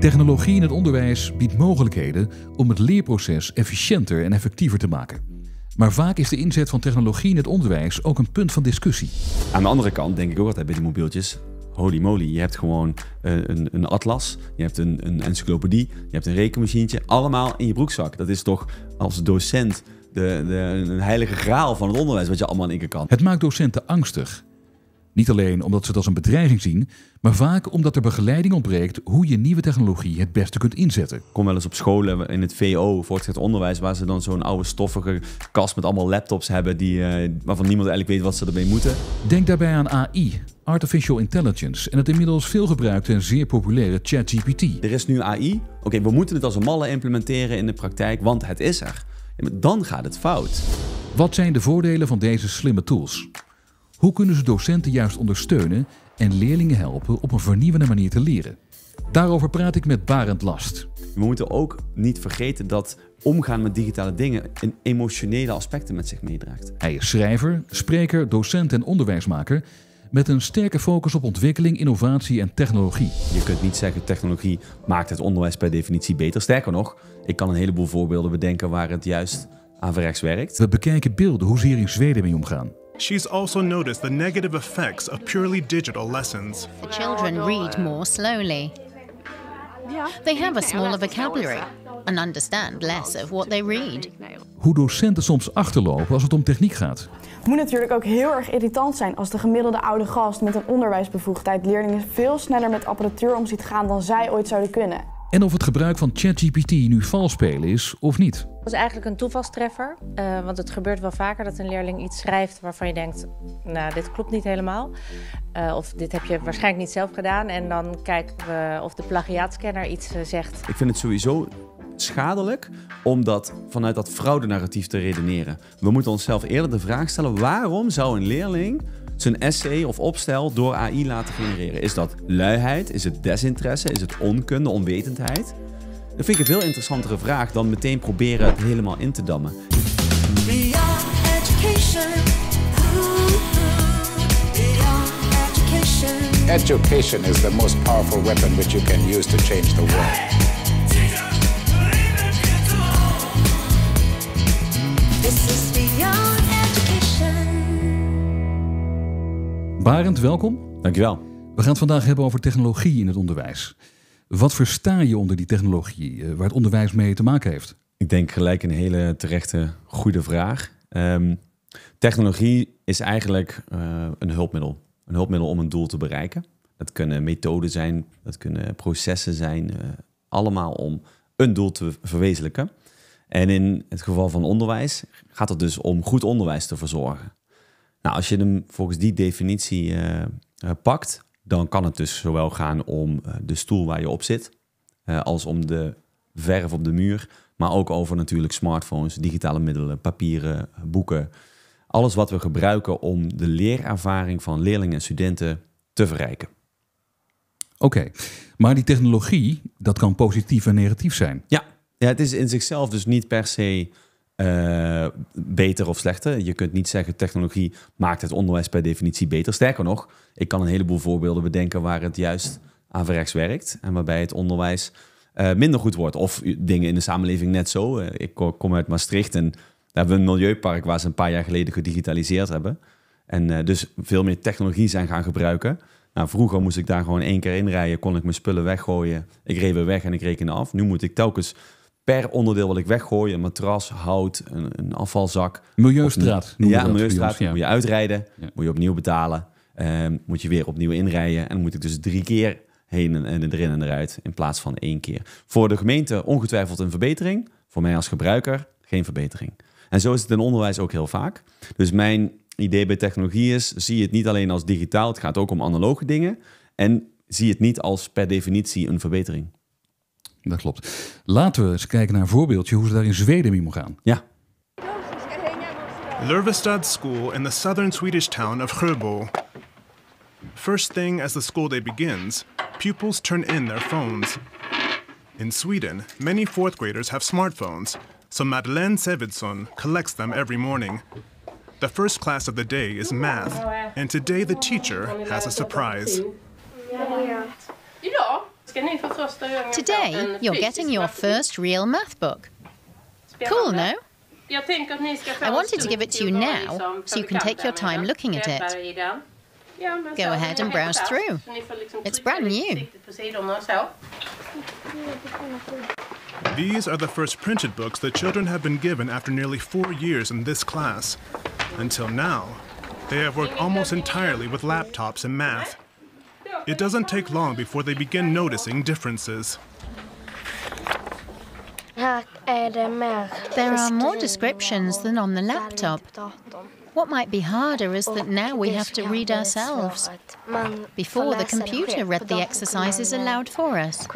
Technologie in het onderwijs biedt mogelijkheden om het leerproces efficiënter en effectiever te maken. Maar vaak is de inzet van technologie in het onderwijs ook een punt van discussie. Aan de andere kant denk ik ook altijd bij die mobieltjes. Holy moly, je hebt gewoon eh, een, een atlas, je hebt een, een encyclopedie, je hebt een rekenmachientje. Allemaal in je broekzak. Dat is toch als docent de, de, een heilige graal van het onderwijs wat je allemaal in één keer kan. Het maakt docenten angstig niet alleen omdat ze het als een bedreiging zien, maar vaak omdat er begeleiding ontbreekt hoe je nieuwe technologie het beste kunt inzetten. kom wel eens op scholen in het VO, voortgezet onderwijs, waar ze dan zo'n oude stoffige kast met allemaal laptops hebben die, eh, waarvan niemand eigenlijk weet wat ze ermee moeten. Denk daarbij aan AI, artificial intelligence en het inmiddels veel gebruikte en zeer populaire ChatGPT. Er is nu AI. Oké, we moeten het als een malle implementeren in de praktijk, want het is er. Dan gaat het fout. Wat zijn de voordelen van deze slimme tools? Hoe kunnen ze docenten juist ondersteunen en leerlingen helpen op een vernieuwende manier te leren? Daarover praat ik met Barend Last. We moeten ook niet vergeten dat omgaan met digitale dingen een emotionele aspecten met zich meedraagt. Hij is schrijver, spreker, docent en onderwijsmaker met een sterke focus op ontwikkeling, innovatie en technologie. Je kunt niet zeggen technologie maakt het onderwijs per definitie beter. Sterker nog, ik kan een heleboel voorbeelden bedenken waar het juist averechts werkt. We bekijken beelden hoe ze hier in Zweden mee omgaan. She's also noticed the negative effects of purely digital lessons. The children read more slowly. They have a smaller vocabulary and understand less of what they read. Hoe docenten soms achterlopen als het om techniek gaat. moet natuurlijk ook heel erg irritant zijn als de gemiddelde oude gast met een onderwijsbevoegdheid leerlingen veel sneller met apparatuur om ziet gaan dan zij ooit zouden kunnen en of het gebruik van ChatGPT nu vals spelen is of niet. Het is eigenlijk een toevalstreffer, uh, want het gebeurt wel vaker dat een leerling iets schrijft waarvan je denkt, nou dit klopt niet helemaal, eh, of dit heb je waarschijnlijk niet zelf gedaan en dan kijken we of de plagiaatscanner iets eh, zegt. Ik vind het sowieso schadelijk om dat vanuit dat fraudenarratief te redeneren. We moeten onszelf eerder de vraag stellen: waarom zou een leerling zijn essay of opstel door AI laten genereren. Is dat luiheid? Is het desinteresse? Is het onkunde, onwetendheid? Dat vind ik een veel interessantere vraag dan meteen proberen het helemaal in te dammen. Education is the most powerful weapon which you can use to change the world. Barend, welkom. Dankjewel. We gaan het vandaag hebben over technologie in het onderwijs. Wat versta je onder die technologie eh, waar het onderwijs mee te maken heeft? Ik denk gelijk een hele terechte, goede vraag. Ehm, technologie is eigenlijk eh, een hulpmiddel. Een hulpmiddel om een doel te bereiken. Dat kunnen methoden zijn, dat kunnen processen zijn. Eh, allemaal om een doel te verwezenlijken. En in het geval van onderwijs gaat het dus om goed onderwijs te verzorgen. Nou, als je hem volgens die definitie eh, eh, pakt, dan kan het dus zowel gaan om eh, de stoel waar je op zit, als om de verf op de muur, maar ook over natuurlijk smartphones, digitale middelen, papieren, boeken. Alles wat we gebruiken om de leerervaring van leerlingen en studenten te verrijken. Oké, maar die technologie, dat kan positief en negatief zijn. Ja, ja het is in zichzelf dus niet per se eh, beter of slechter. Je kunt niet zeggen technologie maakt het onderwijs per definitie beter. Sterker nog, ik kan een heleboel voorbeelden bedenken waar het juist averechts werkt en waarbij het onderwijs eh, minder goed wordt. Of dingen in de samenleving net zo. Eh, ik kom uit Maastricht en daar hebben we een milieupark waar ze een paar jaar geleden gedigitaliseerd hebben. En dus veel meer technologie zijn gaan gebruiken. Nou, vroeger moest ik daar gewoon één keer inrijden, kon ik mijn spullen weggooien. Ik reed weer weg en ik rekende af. Nu moet ik telkens per onderdeel wat ik weggooien: een matras, hout, een, een afvalzak. Milieustraat. Een, ja, milieustraat. Moet je uitrijden, moet je opnieuw betalen, ehm, moet je weer opnieuw inrijden. En dan moet ik dus drie keer heen en, en erin en eruit in plaats van één keer. Voor de gemeente ongetwijfeld een verbetering. Voor mij als gebruiker geen verbetering. En zo is het in onderwijs ook heel vaak. Dus mijn idee bij technologie is, zie het niet alleen als digitaal, het gaat ook om analoge dingen. En zie het niet als per definitie een verbetering. Dat klopt. Laten we eens kijken naar een voorbeeldje hoe ze daar in Zweden mee omgaan. Ja. Lurvestad School in the southern Swedish town of Sjöbo. First thing as the school day begins, pupils turn in their phones. In Sweden, many fourth graders have smartphones, so Madeleine Sevidsson collects them every morning. The first class of the day is math, and today the teacher has a surprise. Today, you're getting your first real math book. Cool, no? I wanted to give it to you now, so you can take your time looking at it. Go ahead and browse through. It's brand new. These are the first printed books that children have been given after nearly four years in this class. Until now, they have worked almost entirely with laptops and math. It doesn't take long before they begin noticing differences. There are more descriptions than on the laptop. What might be harder is that now we have to read ourselves. Before, the computer read the exercises aloud for us.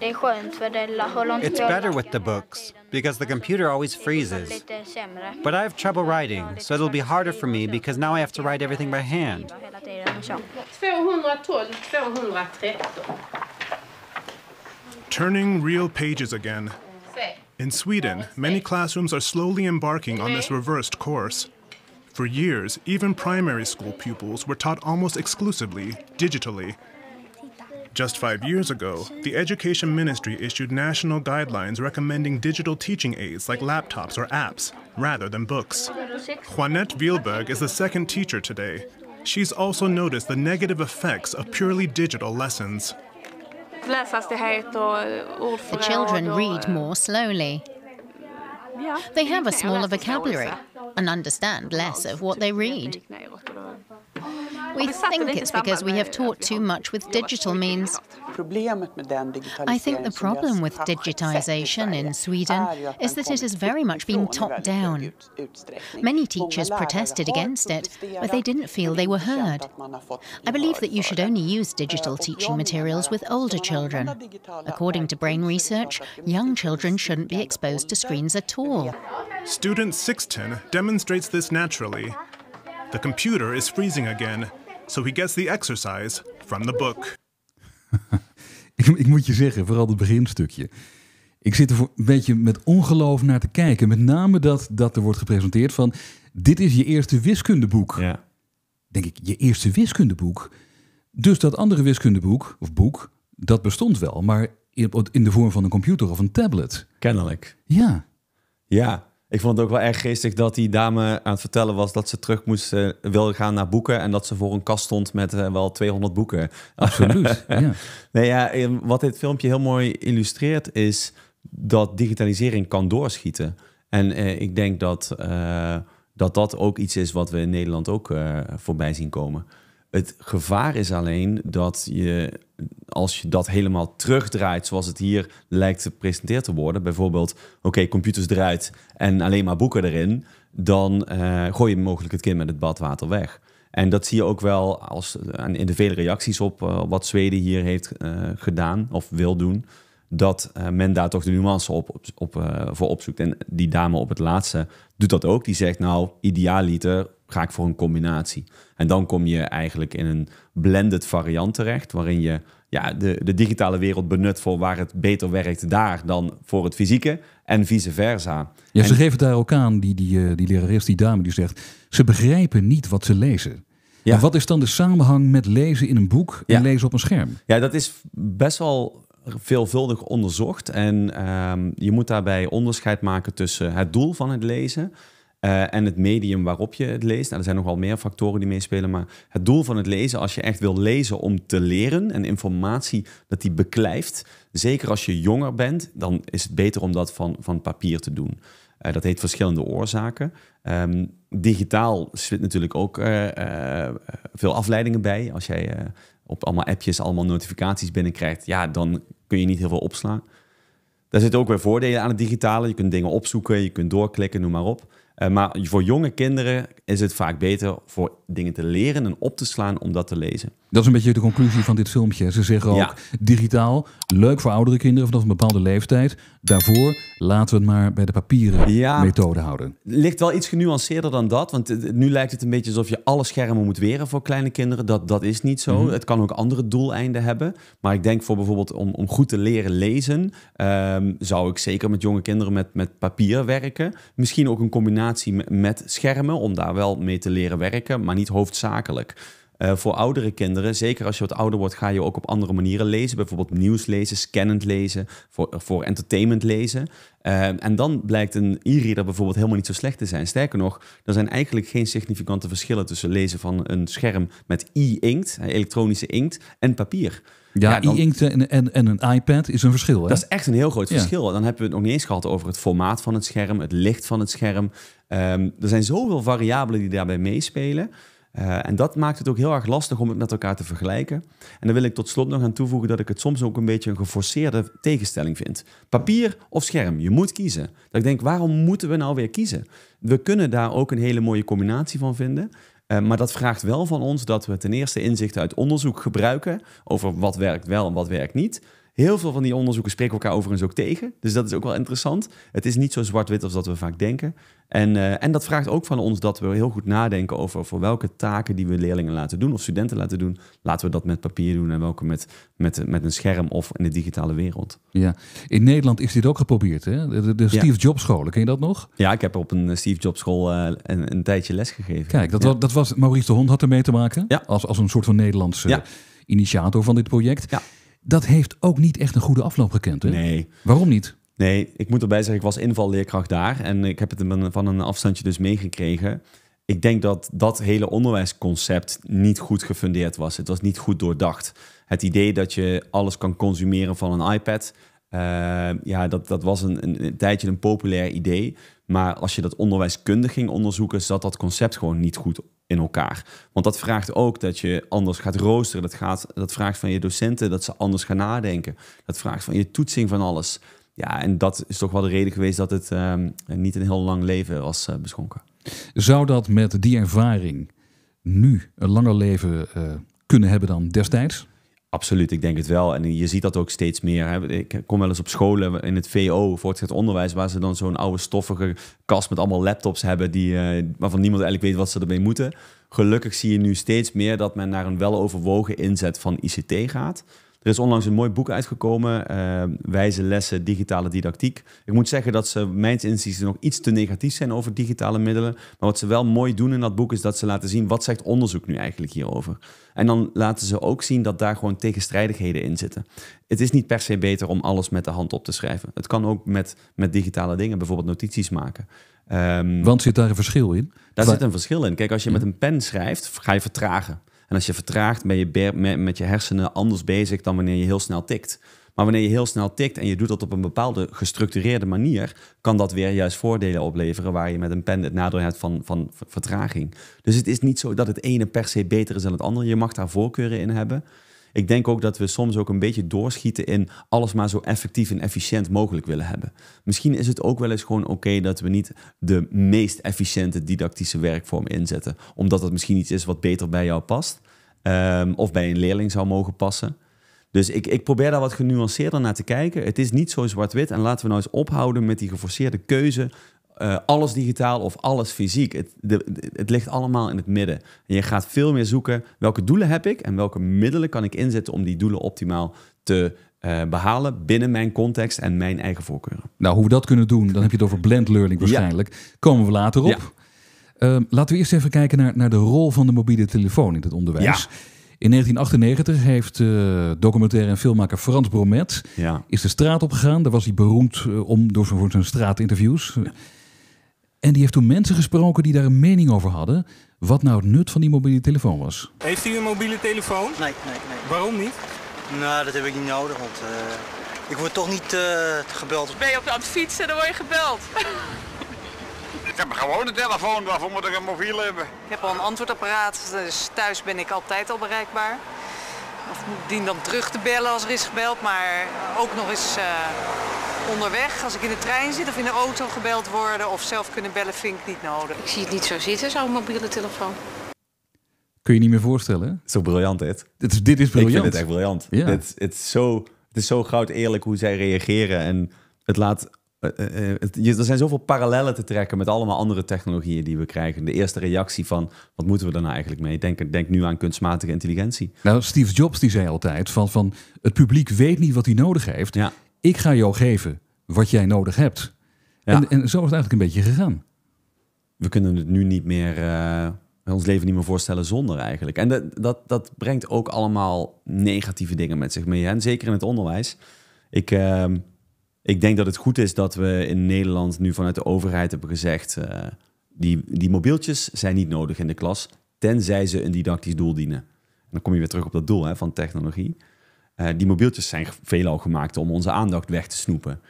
It's better with the books, because the computer always freezes. But I have trouble writing, so it'll be harder for me because now I have to write everything by hand. Kör. 212, 213. Turning real pages again. In Sweden, many classrooms are slowly embarking on this mm-hmm. reversed course. For years, even primary school pupils were taught almost exclusively digitally. Just five years ago, the Education Ministry issued national guidelines recommending digital teaching aids like laptops or apps rather than books. Juanette Wielberg is the second teacher today She's also noticed the negative effects of purely digital lessons. The children read more slowly. They have a smaller vocabulary and understand less of what they read. We think it's because we have taught too much with digital means. I think the problem with digitization in Sweden is that it has very much been top down. Many teachers protested against it, but they didn't feel they were heard. I believe that you should only use digital teaching materials with older children. According to brain research, young children shouldn't be exposed to screens at all. Student 610 demonstrates this naturally. The computer is freezing again, so he gets the exercise from the book. ik, moet je zeggen, vooral het beginstukje. Ik zit er voor een beetje met ongeloof naar te kijken. Met name dat, dat er wordt gepresenteerd van... dit is je eerste wiskundeboek. Ja. Denk ik, je eerste wiskundeboek? Dus dat andere wiskundeboek, of boek, dat bestond wel. Maar in de vorm van een computer of een tablet. Kennelijk. Ja. Ja, ik vond het ook wel erg geestig dat die dame aan het vertellen was dat ze terug moest uh, gaan naar boeken en dat ze voor een kast stond met eh, wel 200 boeken. Absoluut. ja. Nee, ja, eh, wat dit filmpje heel mooi illustreert is dat digitalisering kan doorschieten. En ik denk dat, dat dat ook iets is wat we in Nederland ook voorbij zien komen. Het gevaar is alleen dat je, als je dat helemaal terugdraait, zoals het hier lijkt gepresenteerd te worden, bijvoorbeeld, oké, computers eruit en alleen maar boeken erin, dan eh, gooi je mogelijk het kind met het badwater weg. En dat zie je ook wel als, in de vele reacties op eh, wat Zweden hier heeft eh, gedaan of wil doen. Dat men daar toch de nuance op, op, op voor opzoekt. En die dame op het laatste doet dat ook. Die zegt nou, idealiter ga ik voor een combinatie. En dan kom je eigenlijk in een blended variant terecht, waarin je ja, de, de digitale wereld benut voor waar het beter werkt daar dan voor het fysieke en vice versa. Ja, ze geven daar ook aan, die, die, eh, die lerares, die dame die zegt, ze begrijpen niet wat ze lezen. Ja. En wat is dan de samenhang met lezen in een boek en lezen op een scherm? Ja, dat is best wel veelvuldig onderzocht. En ehm, je moet daarbij onderscheid maken tussen het doel van het lezen eh, en het medium waarop je het leest. Nou, er zijn nogal meer factoren die meespelen. Maar het doel van het lezen, als je echt wil lezen om te leren en informatie dat die beklijft. Zeker als je jonger bent, dan is het beter om dat van, van papier te doen. Eh, dat heeft verschillende oorzaken. Ehm, digitaal zit natuurlijk ook eh, veel afleidingen bij. Als jij op allemaal appjes allemaal notificaties binnenkrijgt, ja, dan kun je niet heel veel opslaan. Daar zitten ook weer voordelen aan het digitale. Je kunt dingen opzoeken, je kunt doorklikken, noem maar op. Eh, maar voor jonge kinderen is het vaak beter voor dingen te leren en op te slaan om dat te lezen. Dat is een beetje de conclusie van dit filmpje. Ze zeggen ook digitaal, leuk voor oudere kinderen vanaf een bepaalde leeftijd. Daarvoor laten we het maar bij de papieren ja, methode houden. Ligt wel iets genuanceerder dan dat, want nu lijkt het een beetje alsof je alle schermen moet weren voor kleine kinderen. Dat, dat is niet zo. Mhm. Het kan ook andere doeleinden hebben. Maar ik denk voor bijvoorbeeld om, om goed te leren lezen, ehm, zou ik zeker met jonge kinderen met, met papier werken. Misschien ook een combinatie met, met schermen om daar wel mee te leren werken, maar niet hoofdzakelijk. Eh, voor oudere kinderen, zeker als je wat ouder wordt, ga je ook op andere manieren lezen. Bijvoorbeeld nieuws lezen, scannend lezen, voor, voor entertainment lezen. Eh, en dan blijkt een e-reader bijvoorbeeld helemaal niet zo slecht te zijn. Sterker nog, er zijn eigenlijk geen significante verschillen tussen lezen van een scherm met e-inkt, eh, elektronische inkt, en papier. Ja, ja e-inkt en, en, een iPad is een verschil. Hè? Dat is echt een heel groot verschil. Dan hebben we het nog niet eens gehad over het formaat van het scherm, het licht van het scherm. Ehm, er zijn zoveel variabelen die daarbij meespelen. Eh, en dat maakt het ook heel erg lastig om het met elkaar te vergelijken. En dan wil ik tot slot nog aan toevoegen dat ik het soms ook een beetje een geforceerde tegenstelling vind. Papier of scherm, je moet kiezen. Dat ik denk, waarom moeten we nou weer kiezen? We kunnen daar ook een hele mooie combinatie van vinden. Eh, maar dat vraagt wel van ons dat we ten eerste inzichten uit onderzoek gebruiken over wat werkt wel en wat werkt niet. Heel veel van die onderzoeken spreken elkaar overigens ook tegen. Dus dat is ook wel interessant. Het is niet zo zwart-wit als dat we vaak denken. En, eh, en dat vraagt ook van ons dat we heel goed nadenken over voor welke taken die we leerlingen laten doen of studenten laten doen. Laten we dat met papier doen en welke met, met, met een scherm of in de digitale wereld. Ja, in Nederland is dit ook geprobeerd. Hè? De, Steve Jobs scholen, ken je dat nog? Ja, ik heb op een eh, Steve Jobs school eh, een, een, tijdje lesgegeven. Kijk, dat, was, dat was Maurice de Hond had ermee te maken. Ja. Als, als een soort van Nederlandse initiator van dit project. Ja dat heeft ook niet echt een goede afloop gekend. Hè? Nee. Waarom niet? Nee, ik moet erbij zeggen, ik was invalleerkracht daar en ik heb het van een afstandje dus meegekregen. Ik denk dat dat hele onderwijsconcept niet goed gefundeerd was. Het was niet goed doordacht. Het idee dat je alles kan consumeren van een iPad, eh, ja, dat, dat was een, een, een, tijdje een populair idee. Maar als je dat onderwijskundig ging onderzoeken, zat dat concept gewoon niet goed in elkaar. Want dat vraagt ook dat je anders gaat roosteren. Dat, gaat, dat vraagt van je docenten dat ze anders gaan nadenken. Dat vraagt van je toetsing van alles. Ja, en dat is toch wel de reden geweest dat het ehm, niet een heel lang leven was eh, beschonken. Zou dat met die ervaring nu een langer leven eh, kunnen hebben dan destijds? Absoluut, ik denk het wel. En je ziet dat ook steeds meer. Hè. Ik kom wel eens op scholen in het VO, voortgezet onderwijs, waar ze dan zo'n oude stoffige kast met allemaal laptops hebben, die, eh, waarvan niemand eigenlijk weet wat ze ermee moeten. Gelukkig zie je nu steeds meer dat men naar een weloverwogen inzet van ICT gaat. Er is onlangs een mooi boek uitgekomen, eh, Wijze lessen digitale didactiek. Ik moet zeggen dat ze mijn inziens nog iets te negatief zijn over digitale middelen. Maar wat ze wel mooi doen in dat boek is dat ze laten zien wat zegt onderzoek nu eigenlijk hierover. En dan laten ze ook zien dat daar gewoon tegenstrijdigheden in zitten. Het is niet per se beter om alles met de hand op te schrijven. Het kan ook met, met digitale dingen, bijvoorbeeld notities maken. Ehm, Want zit daar een verschil in? Daar zit een verschil in. Kijk, als je met een pen schrijft, ga je vertragen. En als je vertraagt, ben je met je hersenen anders bezig dan wanneer je heel snel tikt. Maar wanneer je heel snel tikt en je doet dat op een bepaalde gestructureerde manier, kan dat weer juist voordelen opleveren waar je met een pen het nadeel hebt van, van vertraging. Dus het is niet zo dat het ene per se beter is dan het andere. Je mag daar voorkeuren in hebben ik denk ook dat we soms ook een beetje doorschieten in alles maar zo effectief en efficiënt mogelijk willen hebben. Misschien is het ook wel eens gewoon oké dat we niet de meest efficiënte didactische werkvorm inzetten, omdat dat misschien iets is wat beter bij jou past ehm, of bij een leerling zou mogen passen. Dus ik, ik, probeer daar wat genuanceerder naar te kijken. Het is niet zo zwart-wit. En laten we nou eens ophouden met die geforceerde keuze eh, alles digitaal of alles fysiek. Het, het, ligt allemaal in het midden. En je gaat veel meer zoeken welke doelen heb ik en welke middelen kan ik inzetten om die doelen optimaal te eh, behalen binnen mijn context en mijn eigen voorkeuren. Nou, hoe we dat kunnen doen, dan heb je het over blend learning waarschijnlijk. Komen we later op. Ja. Ehm, laten we eerst even kijken naar, naar de rol van de mobiele telefoon in het onderwijs. In 1998 heeft uh, documentaire en filmmaker Frans Bromet ja. is de straat opgegaan. Daar was hij beroemd om door zijn, zijn straatinterviews. Ja. En die heeft toen mensen gesproken die daar een mening over hadden. Wat nou het nut van die mobiele telefoon was. Heeft u een mobiele telefoon? Nee, nee, nee. Waarom niet? Nou, dat heb ik niet nodig, want eh, ik word toch niet eh, gebeld. Ben je op aan het fietsen, dan word je gebeld. ik heb een gewone telefoon, waarvoor moet ik een mobiel hebben? Ik heb al een antwoordapparaat, dus thuis ben ik altijd al bereikbaar. Of moet dien dan terug te bellen als er is gebeld, maar ook nog eens... Eh, onderweg, als ik in de trein zit of in de auto gebeld worden of zelf kunnen bellen, vind ik niet nodig. Ik zie het niet zo zitten, zo'n mobiele telefoon. Kun je niet meer voorstellen? Zo briljant dit. Dit is, dit is briljant. Ik vind het echt briljant. Ja. Dit, het, is zo, het is zo goud eerlijk hoe zij reageren en het laat eh, eh, eh, er zijn zoveel parallellen te trekken met allemaal andere technologieën die we krijgen. De eerste reactie van, wat moeten we er nou eigenlijk mee? Denk, denk nu aan kunstmatige intelligentie. Nou, Steve Jobs die zei altijd van, van het publiek weet niet wat hij nodig heeft. Ja ik ga jou geven wat jij nodig hebt. En, en, zo is het eigenlijk een beetje gegaan. We kunnen het nu niet meer, eh, ons leven niet meer voorstellen zonder eigenlijk. En dat, dat, dat brengt ook allemaal negatieve dingen met zich mee. En zeker in het onderwijs. Ik, ehm, ik denk dat het goed is dat we in Nederland nu vanuit de overheid hebben gezegd... Eh, die, die mobieltjes zijn niet nodig in de klas, tenzij ze een didactisch doel dienen. En dan kom je weer terug op dat doel hè, van technologie. Eh, die mobieltjes zijn veelal gemaakt om onze aandacht weg te snoepen.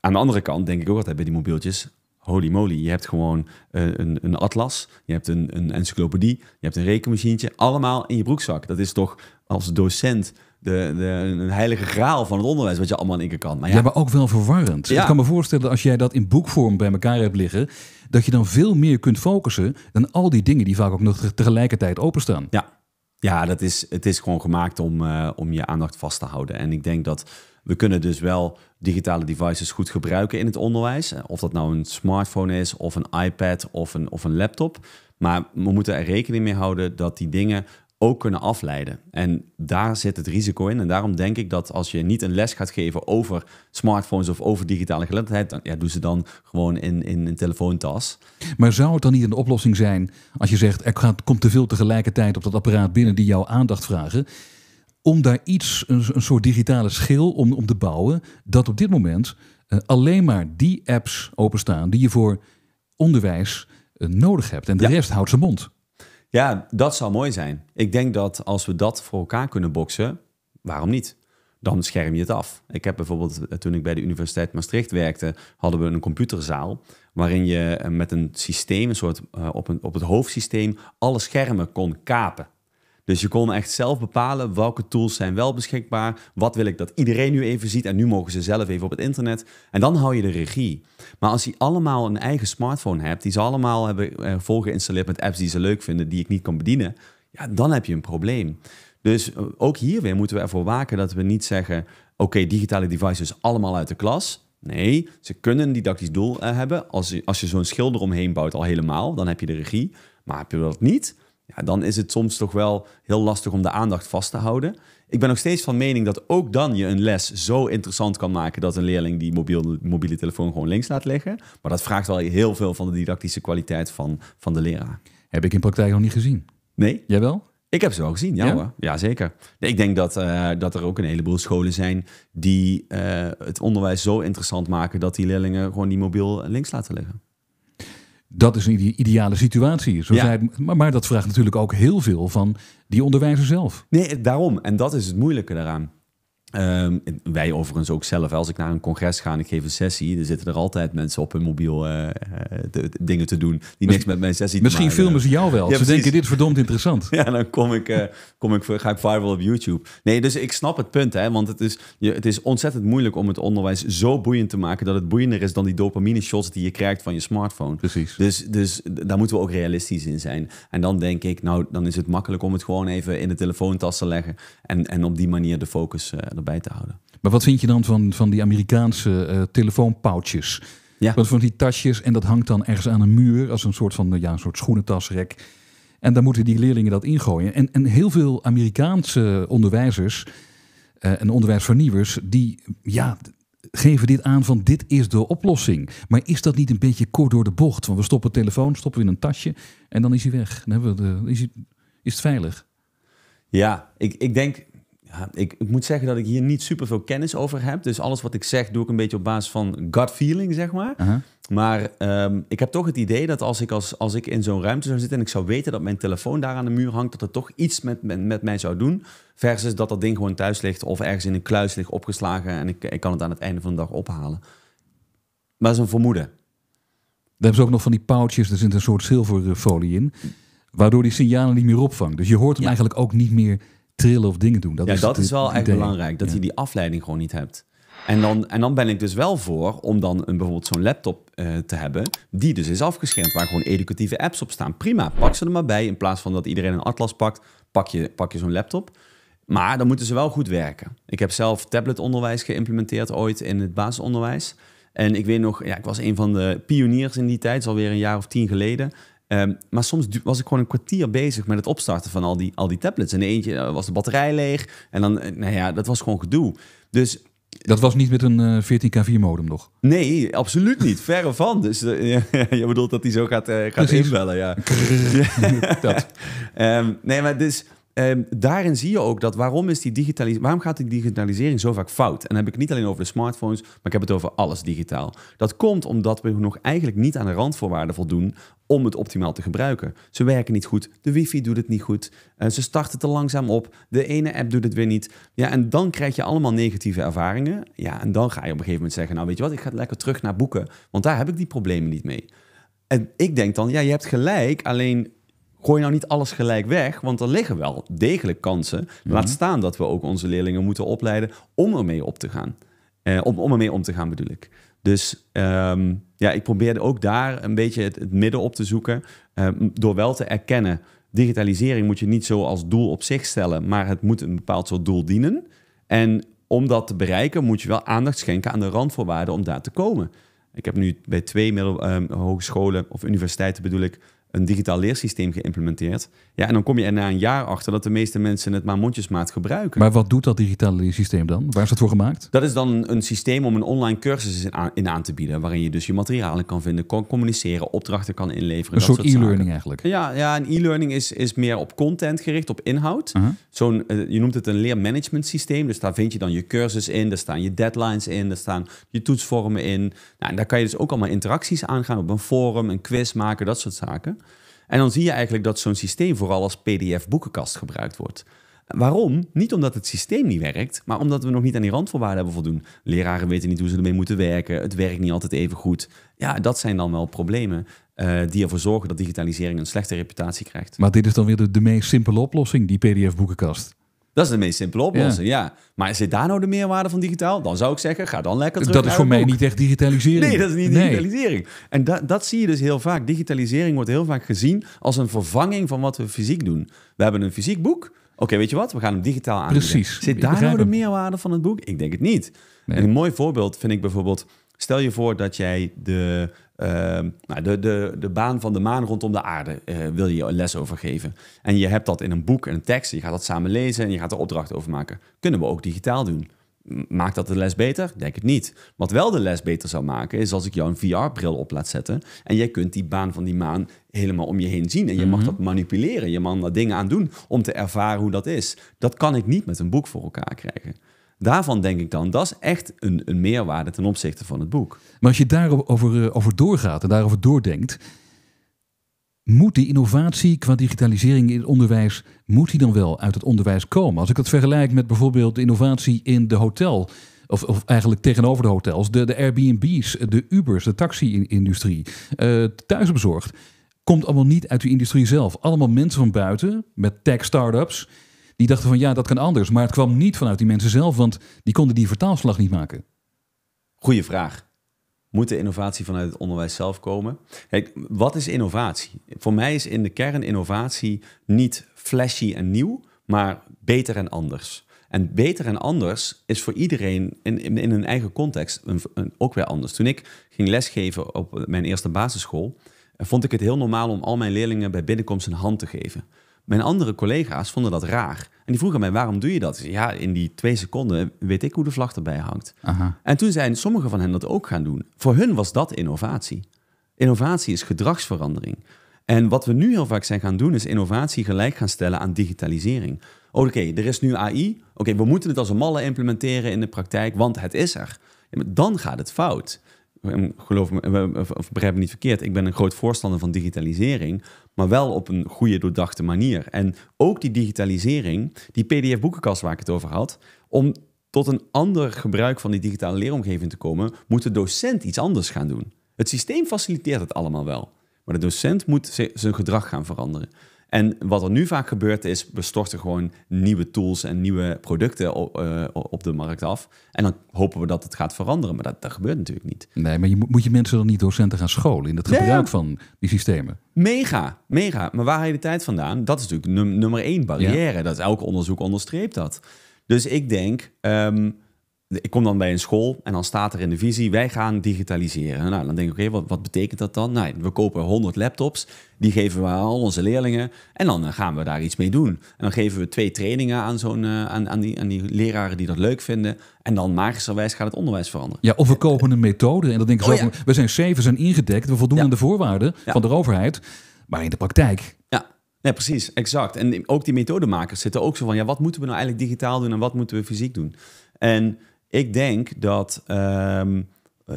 Aan de andere kant denk ik ook altijd bij die mobieltjes, holy moly, je hebt gewoon eh, een, een, atlas, je hebt een, een encyclopedie, je hebt een rekenmachientje, allemaal in je broekzak. Dat is toch als docent de, de, heilige graal van het onderwijs, wat je allemaal in één keer kan. Maar ja. maar ook wel verwarrend. Ik kan me voorstellen als jij dat in boekvorm bij elkaar hebt liggen, dat je dan veel meer kunt focussen dan al die dingen die vaak ook nog tegelijkertijd openstaan. Ja. Ja, dat is, het is gewoon gemaakt om, eh, om je aandacht vast te houden. En ik denk dat we kunnen dus wel digitale devices goed gebruiken in het onderwijs. Eh, of dat nou een smartphone is, of een iPad, of een, of een laptop. Maar we moeten er rekening mee houden dat die dingen ook kunnen afleiden. En daar zit het risico in. En daarom denk ik dat als je niet een les gaat geven over smartphones of over digitale geletterdheid, dan ja, doe ze dan gewoon in, in een telefoontas. Maar zou het dan niet een oplossing zijn als je zegt er gaat, komt te veel tegelijkertijd op dat apparaat binnen die jouw aandacht vragen? Om daar iets, een, een soort digitale schil om, om te bouwen, dat op dit moment eh, alleen maar die apps openstaan die je voor onderwijs eh, nodig hebt. En de rest houdt zijn mond. Ja, dat zou mooi zijn. Ik denk dat als we dat voor elkaar kunnen boksen, waarom niet? Dan scherm je het af. Ik heb bijvoorbeeld, eh, toen ik bij de Universiteit Maastricht werkte, hadden we een computerzaal waarin je eh, met een systeem, een soort eh, op, een, op het hoofdsysteem, alle schermen kon kapen. Dus je kon echt zelf bepalen welke tools zijn wel beschikbaar. Wat wil ik dat iedereen nu even ziet. En nu mogen ze zelf even op het internet. En dan hou je de regie. Maar als je allemaal een eigen smartphone hebt, die ze allemaal hebben eh, volgeïnstalleerd met apps die ze leuk vinden, die ik niet kan bedienen, ja, dan heb je een probleem. Dus eh, ook hier weer moeten we ervoor waken dat we niet zeggen: oké, digitale devices allemaal uit de klas. Nee, ze kunnen een didactisch doel eh, hebben. Als je, als je zo'n schilder omheen bouwt, al helemaal, dan heb je de regie. Maar heb je dat niet, ja, dan is het soms toch wel heel lastig om de aandacht vast te houden. Ik ben nog steeds van mening dat ook dan je een les zo interessant kan maken dat een leerling die mobiele telefoon gewoon links laat liggen. Maar dat vraagt wel heel veel van de didactische kwaliteit van, van de leraar. Heb ik in praktijk nog niet gezien. Nee? Jij wel? Ik heb ze wel gezien, ja, ja? Hoor. ja zeker. Ik denk dat, eh, dat er ook een heleboel scholen zijn die eh, het onderwijs zo interessant maken dat die leerlingen gewoon die mobiel links laten liggen dat is een ideale situatie. Zo zei, maar, maar, dat vraagt natuurlijk ook heel veel van die onderwijzer zelf. Nee, daarom. En dat is het moeilijke daaraan. Ehm, wij overigens ook zelf. Als ik naar een congres ga en ik geef een sessie, dan zitten er altijd mensen op hun mobiel eh, eh, dingen te doen die niks met mijn sessie Misschien te maken filmen ze jou wel. ze denken dit verdomd interessant. Ja, dan kom ik, uh, kom ik, ga ik viral op YouTube. Nee, dus ik snap het punt. Hè, want het is, het is ontzettend moeilijk om het onderwijs zo boeiend te maken dat het boeiender is dan die dopamine shots die je krijgt van je smartphone. Precies. Dus, dus daar moeten we ook realistisch in zijn. En dan denk ik, nou, dan is het makkelijk om het gewoon even in de telefoontas te leggen en, en op die manier de focus uh, bij te houden. Maar wat vind je dan van, van die Amerikaanse uh, eh, telefoonpoutjes? Ja. Wat van die tasjes en dat hangt dan ergens aan een muur als een soort van eh, ja, een soort schoenentasrek. En dan moeten die leerlingen dat ingooien. En, en heel veel Amerikaanse onderwijzers eh, en onderwijsvernieuwers, die ja, geven dit aan van dit is de oplossing. Maar is dat niet een beetje kort door de bocht? Want we stoppen telefoon, stoppen we in een tasje en dan is hij weg. Dan hebben we de, is, hij, is het veilig? Ja, ik, ik denk ja, ik, ik, moet zeggen dat ik hier niet super veel kennis over heb. Dus alles wat ik zeg, doe ik een beetje op basis van gut feeling, zeg maar. Maar ehm, ik heb toch het idee dat als ik, als, als ik in zo'n ruimte zou zitten en ik zou weten dat mijn telefoon daar aan de muur hangt, dat het toch iets met, met, met, mij zou doen. Versus dat dat ding gewoon thuis ligt of ergens in een kluis ligt opgeslagen en ik, ik kan het aan het einde van de dag ophalen. Maar dat is een vermoeden. Dan hebben ze ook nog van die pouches, er zit een soort zilverfolie in, waardoor die signalen niet meer opvangt. Dus je hoort hem eigenlijk ook niet meer trillen of dingen doen. Dat ja, is dat is wel echt belangrijk, dat je die afleiding gewoon niet hebt. En dan, en dan ben ik dus wel voor om dan een, bijvoorbeeld zo'n laptop eh, te hebben, die dus is afgeschermd, waar gewoon educatieve apps op staan. Prima, pak ze er maar bij. In plaats van dat iedereen een atlas pakt, pak je, pak je zo'n laptop. Maar dan moeten ze wel goed werken. Ik heb zelf tabletonderwijs geïmplementeerd ooit in het basisonderwijs. En ik weet nog, ja, ik was een van de pioniers in die tijd, alweer een jaar of tien geleden. Ehm, maar soms was ik gewoon een kwartier bezig met het opstarten van al die, al die tablets. En eentje eh, was de batterij leeg. En dan, eh, nou ja, dat was gewoon gedoe. Dus dat was niet met een 14K4 eh, modem nog? Nee, absoluut niet. Verre van. Dus je bedoelt dat hij zo gaat, uh, gaat inbellen, ja. Krrr, dat. Ehm, nee, maar dus Um, daarin zie je ook dat waarom, is die digitalis waarom gaat die digitalisering zo vaak fout? En dan heb ik het niet alleen over de smartphones, maar ik heb het over alles digitaal. Dat komt omdat we nog eigenlijk niet aan de randvoorwaarden voldoen om het optimaal te gebruiken. Ze werken niet goed, de wifi doet het niet goed, eh, ze starten te langzaam op, de ene app doet het weer niet. Ja, en dan krijg je allemaal negatieve ervaringen. Ja, en dan ga je op een gegeven moment zeggen, nou weet je wat, ik ga lekker terug naar boeken, want daar heb ik die problemen niet mee. En ik denk dan, ja, je hebt gelijk, alleen gooi nou niet alles gelijk weg, want er liggen wel degelijk kansen. Mhm. Laat staan dat we ook onze leerlingen moeten opleiden om ermee op te gaan. Eh, om, ermee om te gaan bedoel ik. Dus ehm, ja, ik probeerde ook daar een beetje het, midden op te zoeken. Ehm, door wel te erkennen, digitalisering moet je niet zo als doel op zich stellen, maar het moet een bepaald soort doel dienen. En om dat te bereiken moet je wel aandacht schenken aan de randvoorwaarden om daar te komen. Ik heb nu bij twee middel, um, ehm, hogescholen of universiteiten bedoel ik een digitaal leersysteem geïmplementeerd. Ja, en dan kom je er na een jaar achter dat de meeste mensen het maar mondjesmaat gebruiken. Maar wat doet dat digitale leersysteem dan? Waar is dat voor gemaakt? Dat is dan een systeem om een online cursus in aan, te bieden, waarin je dus je materialen kan vinden, kan communiceren, opdrachten kan inleveren. Een soort e-learning eigenlijk. Ja, ja een e-learning is, is meer op content gericht, op inhoud. Uh-huh. Zo'n, eh, je noemt het een leermanagement systeem. Dus daar vind je dan je cursus in, daar staan je deadlines in, daar staan je toetsvormen in. Nou, en daar kan je dus ook allemaal interacties aangaan op een forum, een quiz maken, dat soort zaken. En dan zie je eigenlijk dat zo'n systeem vooral als PDF-boekenkast gebruikt wordt. Waarom? Niet omdat het systeem niet werkt, maar omdat we nog niet aan die randvoorwaarden hebben voldoen. Leraren weten niet hoe ze ermee moeten werken, het werkt niet altijd even goed. Ja, dat zijn dan wel problemen eh, die ervoor zorgen dat digitalisering een slechte reputatie krijgt. Maar dit is dan weer de meest simpele oplossing, die PDF-boekenkast. Dat is de meest simpele oplossing, ja. ja. Maar zit daar nou de meerwaarde van digitaal? Dan zou ik zeggen, ga dan lekker terug Dat is voor mij niet echt digitalisering. Nee, dat is niet digitalisering. En dat, dat zie je dus heel vaak. Digitalisering wordt heel vaak gezien als een vervanging van wat we fysiek doen. We hebben een fysiek boek. Oké, weet je wat? We gaan hem digitaal aanbieden. Precies. Zit daar nou de meerwaarde van het boek? Ik denk het niet. een mooi voorbeeld vind ik bijvoorbeeld... Stel je voor dat jij de Ehm, nou, de, de, de baan van de maan rondom de aarde eh, wil je een les over geven. En je hebt dat in een boek en een tekst. Je gaat dat samen lezen en je gaat er opdracht over maken. Kunnen we ook digitaal doen? Maakt dat de les beter? Denk het niet. Wat wel de les beter zou maken, is als ik jou een VR-bril op laat zetten. En jij kunt die baan van die maan helemaal om je heen zien. En je mag mhm. dat manipuleren. Je mag daar dingen aan doen om te ervaren hoe dat is. Dat kan ik niet met een boek voor elkaar krijgen daarvan denk ik dan, dat is echt een, een meerwaarde ten opzichte van het boek. Maar als je daarover eh, over doorgaat en daarover doordenkt, moet die innovatie qua digitalisering in het onderwijs, moet die dan wel uit het onderwijs komen? Als ik het vergelijk met bijvoorbeeld de innovatie in de hotel, of, of eigenlijk tegenover de hotels, de, de Airbnbs, de Ubers, de taxi-industrie, eh, thuisbezorgd, komt allemaal niet uit de industrie zelf. Allemaal mensen van buiten met tech-startups die dachten van ja, dat kan anders. Maar het kwam niet vanuit die mensen zelf, want die konden die vertaalslag niet maken. Goeie vraag. Moet de innovatie vanuit het onderwijs zelf komen? Kijk, wat is innovatie? Voor mij is in de kern innovatie niet flashy en nieuw, maar beter en anders. En beter en anders is voor iedereen in, in, hun eigen context een, een, ook weer anders. Toen ik ging lesgeven op mijn eerste basisschool, eh, vond ik het heel normaal om al mijn leerlingen bij binnenkomst een hand te geven. Mijn andere collega's vonden dat raar. En die vroegen mij, waarom doe je dat? Ja, in die twee seconden weet ik hoe de vlag erbij hangt. Aha. En toen zijn sommige van hen dat ook gaan doen. Voor hun was dat innovatie. Innovatie is gedragsverandering. En wat we nu heel vaak zijn gaan doen, is innovatie gelijk gaan stellen aan digitalisering. Oh, oké, er is nu AI. Oké, we moeten het als een malle implementeren in de praktijk, want het is er. dan gaat het fout. Ehm, geloof me, of begrijp me niet verkeerd, ik ben een groot voorstander van digitalisering, maar wel op een goede, doordachte manier. En ook die digitalisering, die PDF-boekenkast waar ik het over had, om tot een ander gebruik van die digitale leeromgeving te komen, moet de docent iets anders gaan doen. Het systeem faciliteert het allemaal wel, maar de docent moet zijn gedrag gaan veranderen. En wat er nu vaak gebeurt is, we storten gewoon nieuwe tools en nieuwe producten op, eh, op de markt af. En dan hopen we dat het gaat veranderen, maar dat, dat gebeurt natuurlijk niet. Nee, maar je, moet je mensen dan niet docenten gaan scholen in het gebruik van die systemen? Mega, mega. Maar waar haal je de tijd vandaan? Dat is natuurlijk nummer één barrière. Ja. Dat elk onderzoek onderstreept dat. Dus ik denk, ehm, ik kom dan bij een school en dan staat er in de visie, wij gaan digitaliseren. Nou, dan denk ik, oké, wat, wat, betekent dat dan? Nou, we kopen 100 laptops, die geven we aan al onze leerlingen en dan eh, gaan we daar iets mee doen. En dan geven we twee trainingen aan, zo'n, eh, aan, aan, die, aan die leraren die dat leuk vinden. En dan magischerwijs gaat het onderwijs veranderen. Ja, of we kopen een methode en dan denk ik oh, we zijn safe, we zijn ingedekt, we voldoen aan de voorwaarden van de overheid. Maar in de praktijk ja, precies, exact. En ook die methodemakers zitten ook zo van, ja, wat moeten we nou eigenlijk digitaal doen en wat moeten we fysiek doen? En ik denk dat ehm,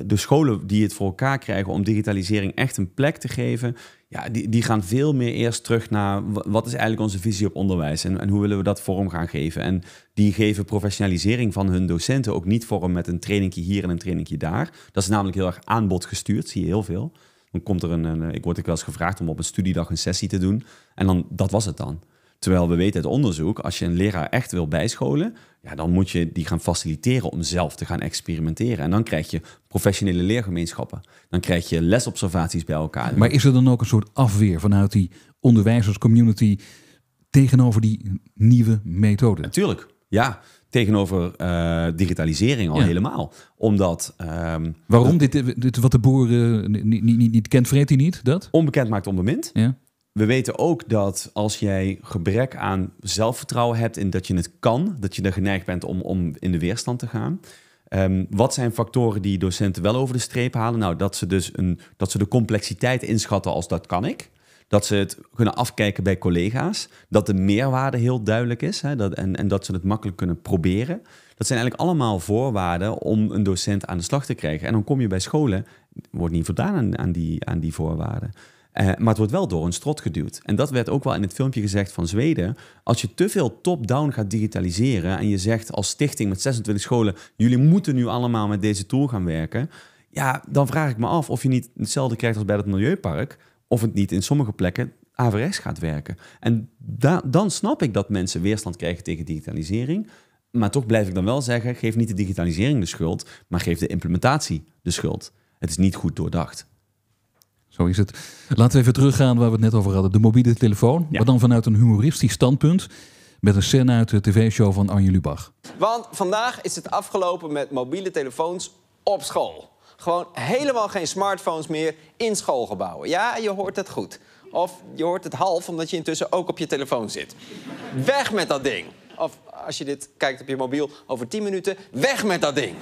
de scholen die het voor elkaar krijgen om digitalisering echt een plek te geven, ja, die, die gaan veel meer eerst terug naar wat is eigenlijk onze visie op onderwijs en, en hoe willen we dat vorm gaan geven. En die geven professionalisering van hun docenten ook niet vorm met een trainingje hier en een trainingje daar. Dat is namelijk heel erg aanbod gestuurd, zie je heel veel. Dan komt er een, een ik word ook wel eens gevraagd om op een studiedag een sessie te doen. En dan, dat was het dan. Terwijl we weten uit onderzoek, als je een leraar echt wil bijscholen, ja, dan moet je die gaan faciliteren om zelf te gaan experimenteren. En dan krijg je professionele leergemeenschappen. Dan krijg je lesobservaties bij elkaar. Maar is er dan ook een soort afweer vanuit die onderwijzerscommunity tegenover die nieuwe methode? Natuurlijk, ja. Tegenover eh, digitalisering al helemaal. Omdat. Ehm, Waarom dit, wat de boeren eh, niet, kent, vreet hij niet? Dat? Onbekend maakt onbemind. Ja. We weten ook dat als jij gebrek aan zelfvertrouwen hebt in dat je het kan, dat je er geneigd bent om, om in de weerstand te gaan. Ehm, wat zijn factoren die docenten wel over de streep halen? Nou, dat ze dus een, dat ze de complexiteit inschatten als dat kan ik. Dat ze het kunnen afkijken bij collega's. Dat de meerwaarde heel duidelijk is hè, dat, en, en dat ze het makkelijk kunnen proberen. Dat zijn eigenlijk allemaal voorwaarden om een docent aan de slag te krijgen. En dan kom je bij scholen, wordt niet voldaan aan, aan, die, aan die voorwaarden. Eh, maar het wordt wel door een strot geduwd. En dat werd ook wel in het filmpje gezegd van Zweden. Als je te veel top-down gaat digitaliseren en je zegt als stichting met 26 scholen, jullie moeten nu allemaal met deze tool gaan werken. Ja, dan vraag ik me af of je niet hetzelfde krijgt als bij het milieupark. Of het niet in sommige plekken averechts gaat werken. En dan snap ik dat mensen weerstand krijgen tegen digitalisering. Maar toch blijf ik dan wel zeggen: geef niet de digitalisering de schuld, maar geef de implementatie de schuld. Het is niet goed doordacht. Zo is het. Laten we even teruggaan waar we het net over hadden. De mobiele telefoon. Maar dan vanuit een humoristisch standpunt. Met een scène uit de tv-show van Anje Lubach. Want vandaag is het afgelopen met mobiele telefoons op school. Gewoon helemaal geen smartphones meer in schoolgebouwen. Ja, je hoort het goed. Of je hoort het half, omdat je intussen ook op je telefoon zit. Weg met dat ding. Of als je dit kijkt op je mobiel over 10 minuten, weg met dat ding.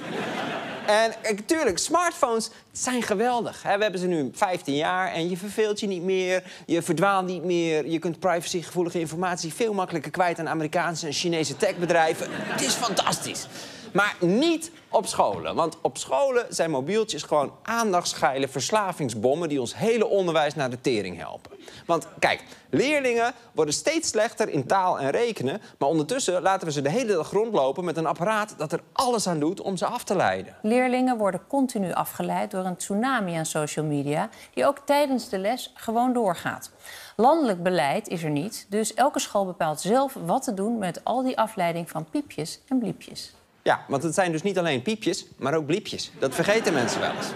En natuurlijk, smartphones zijn geweldig. We hebben ze nu 15 jaar en je verveelt je niet meer. Je verdwaalt niet meer. Je kunt privacygevoelige informatie veel makkelijker kwijt aan Amerikaanse en Chinese techbedrijven. Het is fantastisch. Maar niet op scholen. Want op scholen zijn mobieltjes gewoon aandachtsgeile verslavingsbommen... die ons hele onderwijs naar de tering helpen. Want kijk, leerlingen worden steeds slechter in taal en rekenen... maar ondertussen laten we ze de hele dag rondlopen met een apparaat... dat er alles aan doet om ze af te leiden. Leerlingen worden continu afgeleid door een tsunami aan social media... die ook tijdens de les gewoon doorgaat. Landelijk beleid is er niet, dus elke school bepaalt zelf wat te doen... met al die afleiding van piepjes en bliepjes. Ja, want het zijn dus niet alleen piepjes, maar ook bliepjes. Dat vergeten mensen wel eens.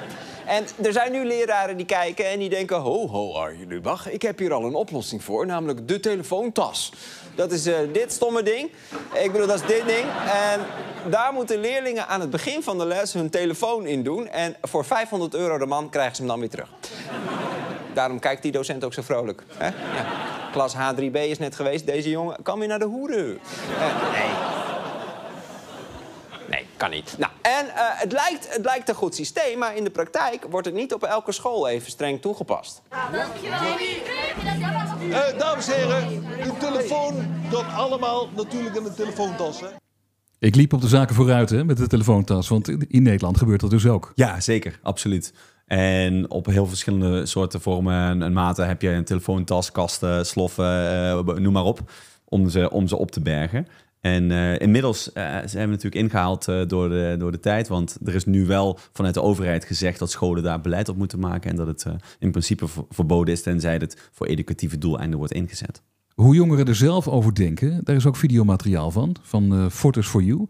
En er zijn nu leraren die kijken en die denken... ho, ho, Arjen Lubach, ik heb hier al een oplossing voor. Namelijk de telefoontas. Dat is eh, dit stomme ding. Ik bedoel, dat is dit ding. En daar moeten leerlingen aan het begin van de les hun telefoon in doen. En voor 500 euro de man krijgen ze hem dan weer terug. Daarom kijkt die docent ook zo vrolijk. Ja. Klas H3B is net geweest. Deze jongen kan weer naar de hoeren. Eh, nee. Kan niet. Nou, en eh, het, lijkt, het lijkt een goed systeem, maar in de praktijk wordt het niet op elke school even streng toegepast. Eh, dames en heren, uw telefoon, dat allemaal natuurlijk in de telefoontas. Hè? Ik liep op de zaken vooruit hè, met de telefoontas, want in Nederland gebeurt dat dus ook. Ja, zeker, absoluut. En op heel verschillende soorten vormen en maten heb je een telefoontas, kasten, sloffen, eh, noem maar op, om ze, om ze op te bergen. En eh, inmiddels uh, zijn we natuurlijk ingehaald eh, door, de, door de tijd. Want er is nu wel vanuit de overheid gezegd dat scholen daar beleid op moeten maken. En dat het in principe verboden is, tenzij het voor educatieve doeleinden wordt ingezet. Hoe jongeren er zelf over denken, daar is ook videomateriaal van, van Fortis for You.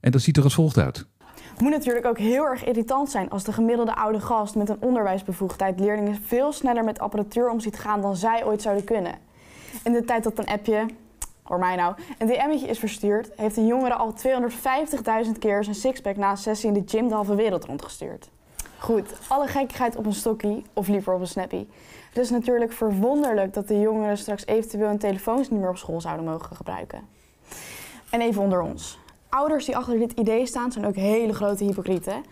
En dat ziet er als volgt uit. Het moet natuurlijk ook heel erg irritant zijn als de gemiddelde oude gast met een onderwijsbevoegdheid leerlingen veel sneller met apparatuur om ziet gaan dan zij ooit zouden kunnen. In de tijd dat een appje, Hoor mij nou. Een DM'tje is verstuurd, heeft een jongere al 250.000 keer zijn sixpack na een sessie in de gym de halve wereld rondgestuurd. Goed, alle gekkigheid op een stokkie, of liever op een snappy. Het is natuurlijk verwonderlijk dat de jongeren straks eventueel hun telefoons niet meer op school zouden mogen gebruiken. En even onder ons. Ouders die achter dit idee staan zijn ook hele grote hypocrieten.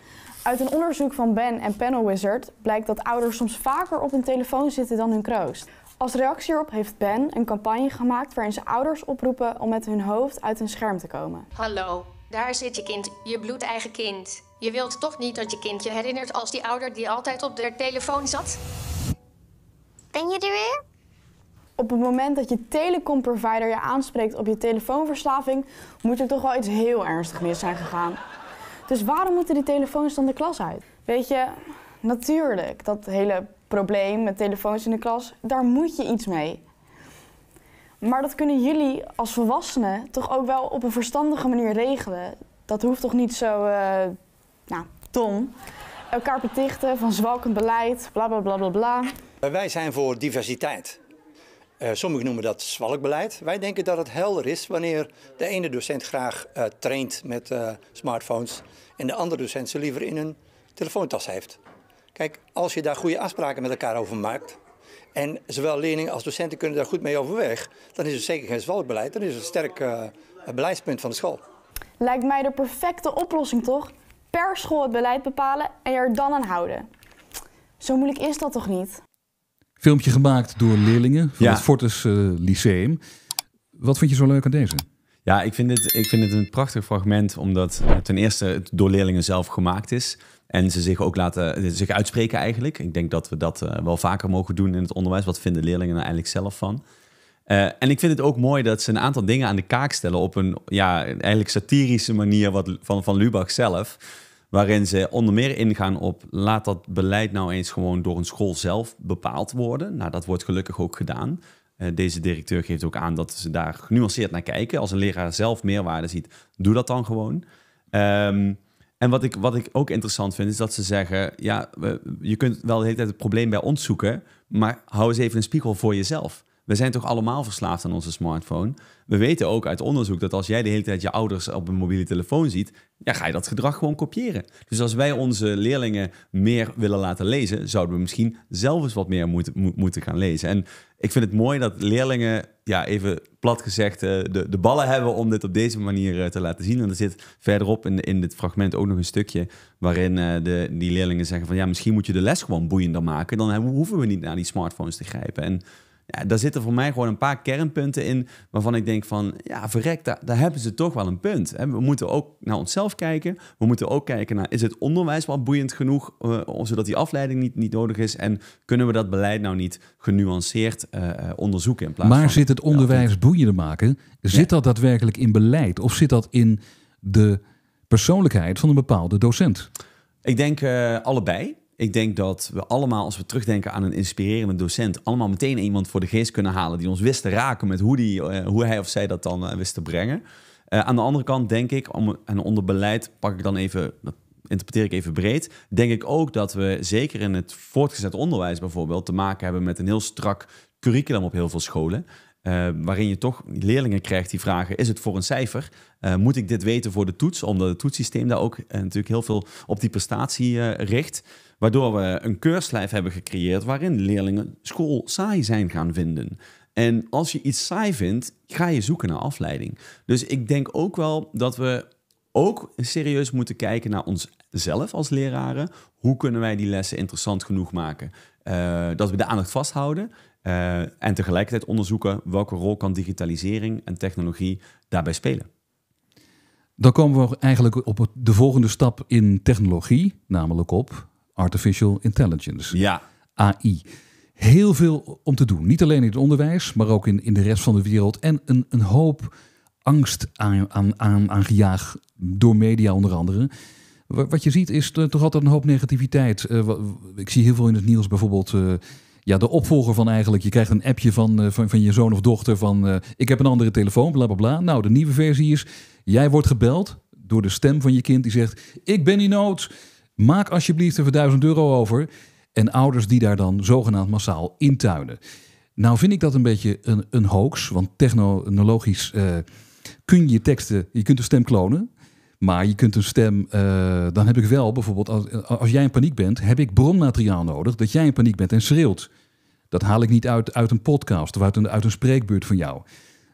Uit een onderzoek van Ben en Panel Wizard blijkt dat ouders soms vaker op hun telefoon zitten dan hun kroost. Als reactie erop heeft Ben een campagne gemaakt waarin ze ouders oproepen om met hun hoofd uit hun scherm te komen. Hallo, daar zit je kind, je bloedeigen kind. Je wilt toch niet dat je kind je herinnert als die ouder die altijd op de telefoon zat? Ben je er weer? Op het moment dat je telecomprovider je aanspreekt op je telefoonverslaving, moet er toch wel iets heel ernstig mis zijn gegaan. Dus waarom moeten die telefoons dan de klas uit? Weet je, Natuurlijk, dat hele probleem met telefoons in de klas, daar moet je iets mee. Maar dat kunnen jullie als volwassenen toch ook wel op een verstandige manier regelen. Dat hoeft toch niet zo, uh, nou, dom. Elkaar betichten van zwalkend beleid, bla bla bla bla bla. Eh, wij zijn voor diversiteit. Eh, sommigen noemen dat zwalkbeleid. Wij denken dat het helder is wanneer de ene docent graag traint met smartphones en de andere docent ze liever in een telefoontas heeft. Kijk, als je daar goede afspraken met elkaar over maakt. En zowel leerlingen als docenten kunnen daar goed mee overweg. Dan is het zeker geen zwalkbeleid. Dan is het een sterk eh, beleidspunt van de school. Lijkt mij de perfecte oplossing toch? Per school het beleid bepalen en er dan aan houden. Zo moeilijk is dat toch niet? Filmpje gemaakt door leerlingen van het Fortis eh, Lyceum. Wat vind je zo leuk aan deze? Ja, ik vind, het, ik vind het een prachtig fragment, omdat ten eerste het door leerlingen zelf gemaakt is. En ze zich ook laten eh, zich uitspreken eigenlijk. Ik denk dat we dat eh, wel vaker mogen doen in het onderwijs. Wat vinden leerlingen er nou eigenlijk zelf van? Eh, en ik vind het ook mooi dat ze een aantal dingen aan de kaak stellen op een ja, eigenlijk satirische manier wat, van, van Lubach zelf. Waarin ze onder meer ingaan op laat dat beleid nou eens gewoon door een school zelf bepaald worden. Nou, dat wordt gelukkig ook gedaan. deze directeur geeft ook aan dat ze daar genuanceerd naar kijken. Als een leraar zelf meerwaarde ziet, doe dat dan gewoon. Um, en wat ik, wat ik ook interessant vind, is dat ze zeggen: ja, je kunt wel de hele tijd het probleem bij ons zoeken, maar hou eens even een spiegel voor jezelf. We zijn toch allemaal verslaafd aan onze smartphone? We weten ook uit onderzoek dat als jij de hele tijd je ouders op een mobiele telefoon ziet, ja, ga je dat gedrag gewoon kopiëren. Dus als wij onze leerlingen meer willen laten lezen, zouden we misschien zelf eens wat meer moeten moeten gaan lezen. En ik vind het mooi dat leerlingen, ja, even plat gezegd, eh, de, de ballen hebben om dit op deze manier eh, te laten zien. En er zit verderop in, in dit fragment ook nog een stukje waarin eh, de, die leerlingen zeggen van ja, misschien moet je de les gewoon boeiender maken. Dan hoeven we niet naar die smartphones te grijpen. En ja, daar zitten voor mij gewoon een paar kernpunten in waarvan ik denk van, ja, verrek, daar, hebben ze toch wel een punt. We moeten ook naar onszelf kijken. We moeten ook kijken naar, is het onderwijs wel boeiend genoeg, eh, zodat die afleiding niet, niet nodig is? En kunnen we dat beleid nou niet genuanceerd eh, eh, onderzoeken in plaats maar van... Maar zit het onderwijs boeiender maken, zit dat daadwerkelijk in beleid? Of zit dat in de persoonlijkheid van een bepaalde docent? Ik denk allebei. Ik denk dat we allemaal, als we terugdenken aan een inspirerende docent, allemaal meteen iemand voor de geest kunnen halen die ons wist te raken met hoe, die, eh, hoe hij of zij dat dan eh, wist te brengen. Eh, aan de andere kant denk ik, om, en onder beleid pak ik dan even, dat interpreteer ik even breed, denk ik ook dat we zeker in het voortgezet onderwijs bijvoorbeeld te maken hebben met een heel strak curriculum op heel veel scholen. Uh, waarin je toch leerlingen krijgt die vragen: is het voor een cijfer? Eh, moet ik dit weten voor de toets? Omdat het toetsysteem daar ook eh, natuurlijk heel veel op die prestatie richt. Waardoor we een keurslijf hebben gecreëerd waarin leerlingen school saai zijn gaan vinden. En als je iets saai vindt, ga je zoeken naar afleiding. Dus ik denk ook wel dat we ook serieus moeten kijken naar onszelf als leraren. Hoe kunnen wij die lessen interessant genoeg maken? dat we de aandacht vasthouden eh, en tegelijkertijd onderzoeken welke rol kan digitalisering en technologie daarbij spelen. Dan komen we eigenlijk op de volgende stap in technologie, namelijk op artificial intelligence. Ja. AI. Heel veel om te doen. Niet alleen in het onderwijs, maar ook in, in de rest van de wereld. En een, een hoop angst aan, aan, aan, door media onder andere. Wat je ziet is toch altijd een hoop negativiteit. Eh, ik zie heel veel in het nieuws bijvoorbeeld eh, ja, de opvolger van eigenlijk. Je krijgt een appje van, eh, van, van je zoon of dochter van... Eh, ik heb een andere telefoon, bla bla bla. Nou, de nieuwe versie is... Jij wordt gebeld door de stem van je kind die zegt... Ik ben in nood, maak alsjeblieft even duizend euro over. En ouders die daar dan zogenaamd massaal intuinen. Nou vind ik dat een beetje een, een hoax, want technologisch eh, kun je teksten, je kunt de stem klonen. Maar je kunt een stem, eh, dan heb ik wel bijvoorbeeld, als, als, jij in paniek bent, heb ik bronmateriaal nodig dat jij in paniek bent en schreeuwt. Dat haal ik niet uit, uit een podcast of uit een, uit een spreekbeurt van jou.